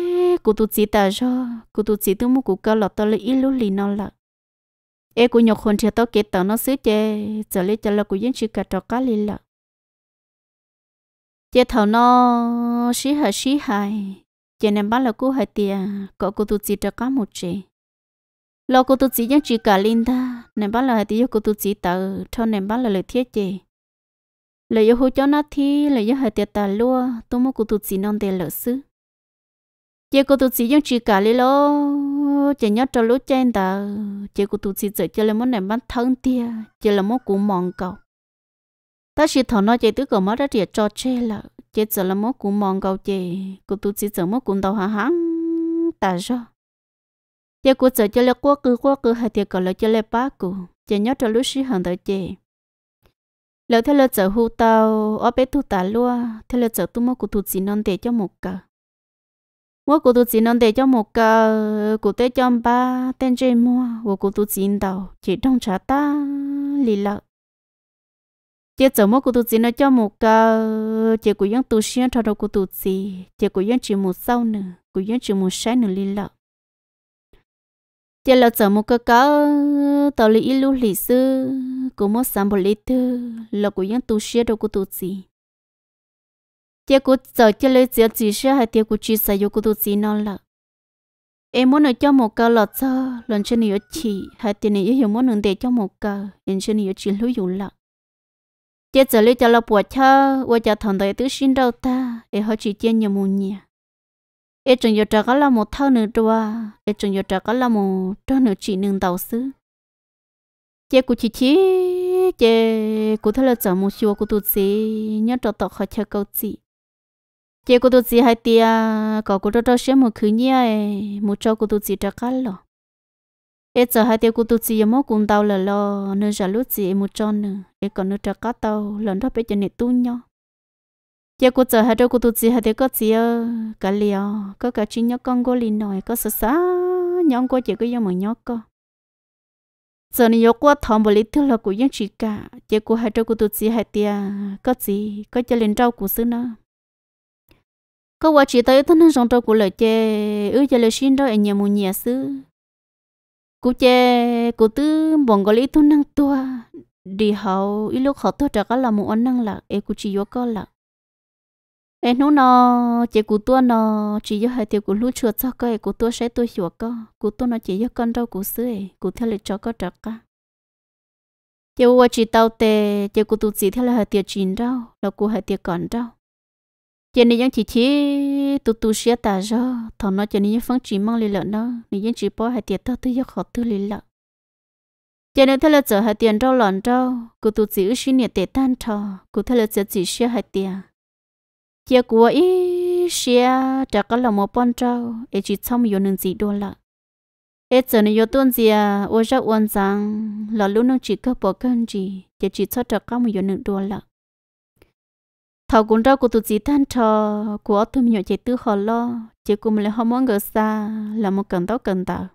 cô tu chỉ tờ cho cô tu chỉ tôi mua cô cơ lọt tôi lì ít lú lì nó lợ ê cô nhọc hồn thì tôi kể tờ nó xứ chê trợ lấy cho là cô dân chỉ cả trợ cá li lợ chế thầu nó xí hả xí hài chế ném bán là cô hai tia có cô tu chỉ trợ cá một chị lo cô tu chỉ nhắc chỉ cả linh ta nên bắt lời thì cô tu chỉ tự cho nên bắt lời thiết chế lời yêu hú cho nó thi lời yêu hơi tiệt ta lúa tôi muốn cô tu chỉ non tiền lợi sư chỉ cô tu chỉ nhắc chỉ cả linh lo chỉ nhắc cho lúa chen ta chỉ cô tu chỉ cho là muốn nên bắt thân tia chỉ là muốn cũng mong cầu ta chỉ thọ nói chị tứ cầu mất ra thì cho chê là chỉ chỉ là muốn cũng mong cầu chị cô tu chỉ chỉ muốn cũng đầu hả hăng ta rồi giờ cô sợ cho lẹ quá cứ quá cứ hay thì còn lại cho lẹ ba cô chỉ nhớ cho lúc xí hàng tới chị lỡ thế lỡ sợ hú tao ở bé tu tà lúa thế lỡ sợ tu mua cụ tu chỉ non để cho một cờ mua cụ tu chỉ non để cho một cờ cụ tê cho ba tên chơi mua và cụ tu chỉ đâu, chỉ trong trả ta lì lợ chỉ sợ mua cụ tu chỉ nó cho một cờ chỉ cụ yên tu xuyên cho đâu cụ tu chỉ chỉ cụ yên chỉ một sau nữa cụ yên chỉ một sáng nữa lì lợ giờ là giờ một cái cá tao lấy ilu lịch sử, cũng một sản phẩm lịch sử, là cũng những tu sửa đâu cũng tu gì giờ cũng giờ giờ lấy giờ chỉ sửa hay giờ cũng chỉ sử dụng cũng tu gì nó là em muốn ở cho một cái lọt cho lần trên này chỉ hay tiền này hiểu muốn nâng để cho một cái lần trên này chỉ lưu dụng là giờ giờ lấy cho là bộ cha và cho thằng đại tứ sinh đầu ta để họ chỉ chơi nhiều môn nhỉ ế chừng giờ trả có là một thao nữa đùa ế chừng giờ trả có là một cho nửa chỉ nương đầu xứ chế cụ chỉ chỉ chế cụ thấy là chở một xíu cụ tụt gì nhớ cho tọt khỏi chơi câu gì chế cụ tụt gì hay tia có cụ cho cho xem một khứ nhia một cho cụ tụt gì trả cả lo ế chở hai tia cụ tụt gì mà cùng tao là lo nên trả lúc gì một cho nữa ế còn nữa trả cả tao lần đó bây giờ nè tu nhau giờ cô giờ hai đứa cô tụt gì hai đứa có gì ơ cái liều có cái chuyện nhóc con cô liền nổi có sợ sợ nhóm cô chỉ có giống một nhóc cô giờ này nhóc cô thầm bồi lý thứ là cô giống chị cả giờ cô hai đứa cô tụt gì hai tia có gì có cho liền trâu cô xứ nữa có qua chị tới thân trong trâu cô lời chê ư cho lời xin đó anh nhà mua nhà xứ cô chê cô tư bọn gọi lý thứ năng tua đi học, ít lúc học tôi trả cả là một năng là em cô chỉ vô có là em nó nó chỉ cụ tua nó chỉ do hai tiêu cụ lú chuột sao cái cụ tua sẽ tôi chuột cơ cụ tua nó chỉ do con đâu cụ sưởi cụ theo lịch cho có trật cả tiêu qua chỉ tàu tè tiêu cụ tụt chỉ theo là hai tiêu chín đâu là cụ hai tiêu còn đâu chỉ này những chỉ chỉ tụt tụt xia tà do thằng nó chỉ này những phong chỉ mang lên lợn đó này những chỉ bỏ hai tiêu tao tôi do khó tôi lì lợn chỉ này theo là giờ hai tiền đâu lợn đâu cụ tụt chỉ ước xin nhiệt tệ tan trò cụ theo là giờ chỉ xia hai tiền giờ của ý xia trả có lòng một bọn trâu ấy chỉ xong nhiều nương gì đua là. ấy giờ này nhiều tuần gì à ôi ra uốn rằng là lúc nương chỉ có bỏ cân gì giờ chỉ cho trả có một nhiều nương đua lợ thầu cũng rau của tự chị tan trò của tụi mình nhỏ chạy tư họ lo chỉ của mình là họ muốn gỡ xa là một cần tao cần tao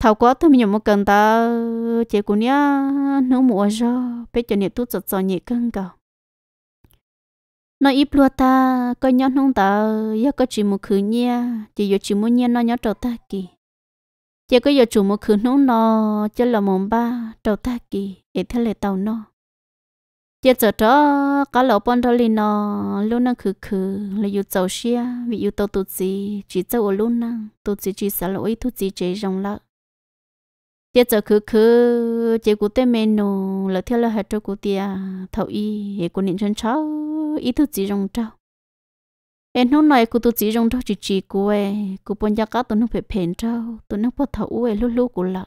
thầu quá tụi mình nhỏ một cần tao chỉ của nhá nấu mùa rau bây giờ nhiệt tu chợt chọn nhiệt cân cầu nó ít lúa ta có nhớ nông ta giờ có chỉ một khứ nha chỉ giờ chỉ một nha nó nhớ trâu ta kì chỉ có giờ chủ một khứ nông nó chỉ là một ba trâu ta kì để thế là tàu nó chỉ giờ đó cả lỗ bọn đó lên nó luôn năng khứ khứ là yêu tàu xia vì yêu tàu tụt gì chỉ tàu ở luôn năng tụt gì chỉ sợ lỗi tụt gì chỉ rong lợ tiết giờ cứ cứ chỉ cụ tên mẹ nô là theo là hạt cho cụ tia thầu y hệ của niệm chân cháu ý thức chỉ rong cháu em hôm này cụ tu chỉ rong cháu chỉ chỉ cụ ấy e, cụ bôn gia cá tụi nó phải phèn cháu tụi nó bắt thầu ấy lúc lúc cụ lợ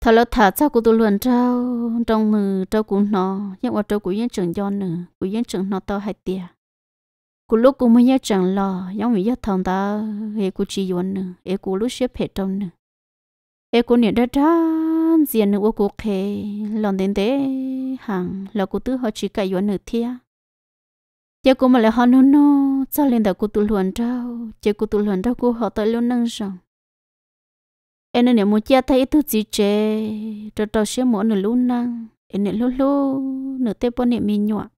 thầu lợ thả cháu cụ tu luận cháu trong mừ cháu cụ nó nhưng mà cháu cụ yên trường do nữa cụ yên trường nó tao hai tia cụ lúc cụ mới yên chẳng lo nhưng vì yên thằng ta hệ cụ chỉ yến nữa hệ cụ lúc xếp hết trong nữa em cũng nhận ra rằng diện nữ của khề lòng đến thế hàng là cô tứ họ chỉ cả yếu nữ thia chị cũng mà là họ nô nô cho lên đầu cô tụ luận trao chị cô tụ luận trao cô họ tới luôn nâng rằng em nên muốn chia thấy thứ gì chế cho tao sẽ muốn nửa luôn năng em nên luôn luôn nửa tép bọn em mi nhọ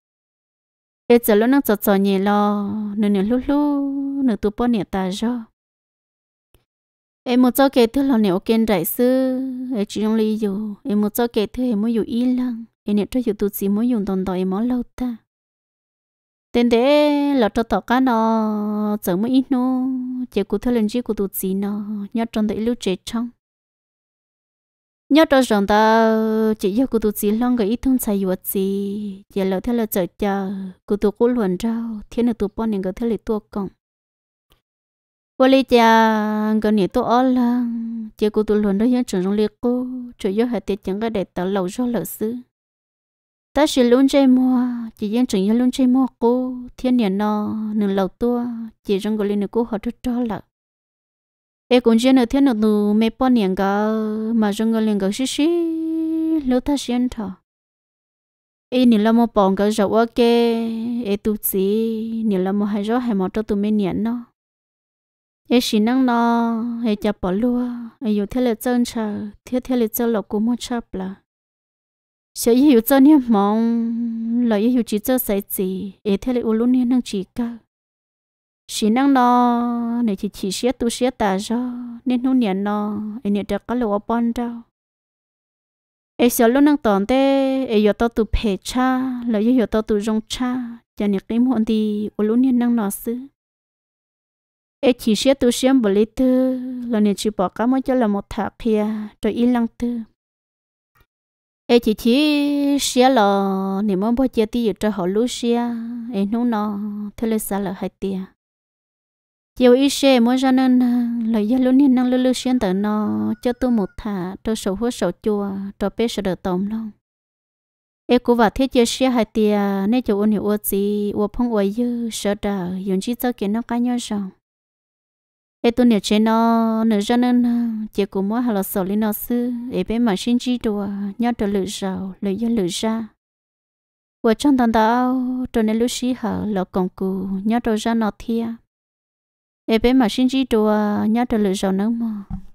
em giờ luôn năng chọt chọt nhẹ lo nửa nửa luôn luôn nửa tụ bọn em ta rồi em một chỗ kể thứ là nếu kênh đại sư em chỉ trong lý dù em một chỗ kể thứ em mới dù ý lăng em nếu cho dù tụt gì mới dùng tồn tại em mới lâu ta tên thế là cho tỏ cá nó chở mới ít nó chỉ có thể lên chỉ có tụt gì nó nhớ trong đời lưu trẻ trong nhớ trong rằng ta chỉ do cụ tụt gì long cái ít thun sai vật gì giờ là thế là chờ chờ cụ tụt cố luận rau thế là tụt bao nhiêu cái thế là tụt cộng vô lý cha gần nhỉ tôi ở là chỉ cô tôi luôn đó nhớ trường trong liệt cô chủ yếu hệ tiết chẳng có để tao lầu cho lỡ xứ ta sẽ luôn chơi mua chỉ riêng trường nhớ luôn chơi mua cô thiên nhiên nó nửa lầu tua chỉ trong cái liên cô họ rất cho lợ e cũng chỉ nửa thiên nửa nụ mấy bao niên cả mà trong cái liên cái xí xí lúc ta xuyên thọ e nửa là một bọn cái rau kê e tu chỉ nửa là một hai rau hai mỏ cho tụi mấy niên nó ấy chỉ năng nó ấy chả bỏ lúa ấy yêu theo lệ chân chờ theo theo lệ chân lộc của mua chấp là sợ yêu chân nhé mong là yêu chỉ chân sai chỉ ấy theo lệ u luôn nhé năng chỉ cả chỉ năng nó này chỉ chỉ xé tu xé tà cho nên hôm nay nó ấy nhận được cái lúa bón đâu ấy sợ luôn năng tòn thế ấy yêu tao tu phê cha là yêu yêu tao tu rong cha cho nên cái món đi u luôn nhé năng nó xứ ê chỉ xét tu xem bờ lê tư là nên chỉ bỏ cả mới cho là một thạc kia rồi yên lặng tư ê chỉ chỉ xia là nên muốn bao giờ tiêu cho họ lú xia ê nung nó thế là sao là hai tia chiều ít xe muốn ra nên là do lúc nên năng lú lư xuyên tự nó cho tu một e thả cho sầu hứa sầu chùa cho bé sợ đỡ tôm luôn ê cô và thế chơi xe hai tia nên cho ôn hiểu ôn gì ôn phong ôn dư sợ đỡ dùng chỉ cho kiến nó cá nhau rồi ê tôi nhiều chế nó nữa cho nên chỉ cũng mỗi hà lọ sổ lên nó sư để bé mà sinh chi đùa nhau trở lự giàu lự do lự ra vừa trong tầng đó trở nên lúc xí hở lọ còn cù nhau trở ra nó thia để bé mà sinh chi đùa nhau trở lự giàu nữa mà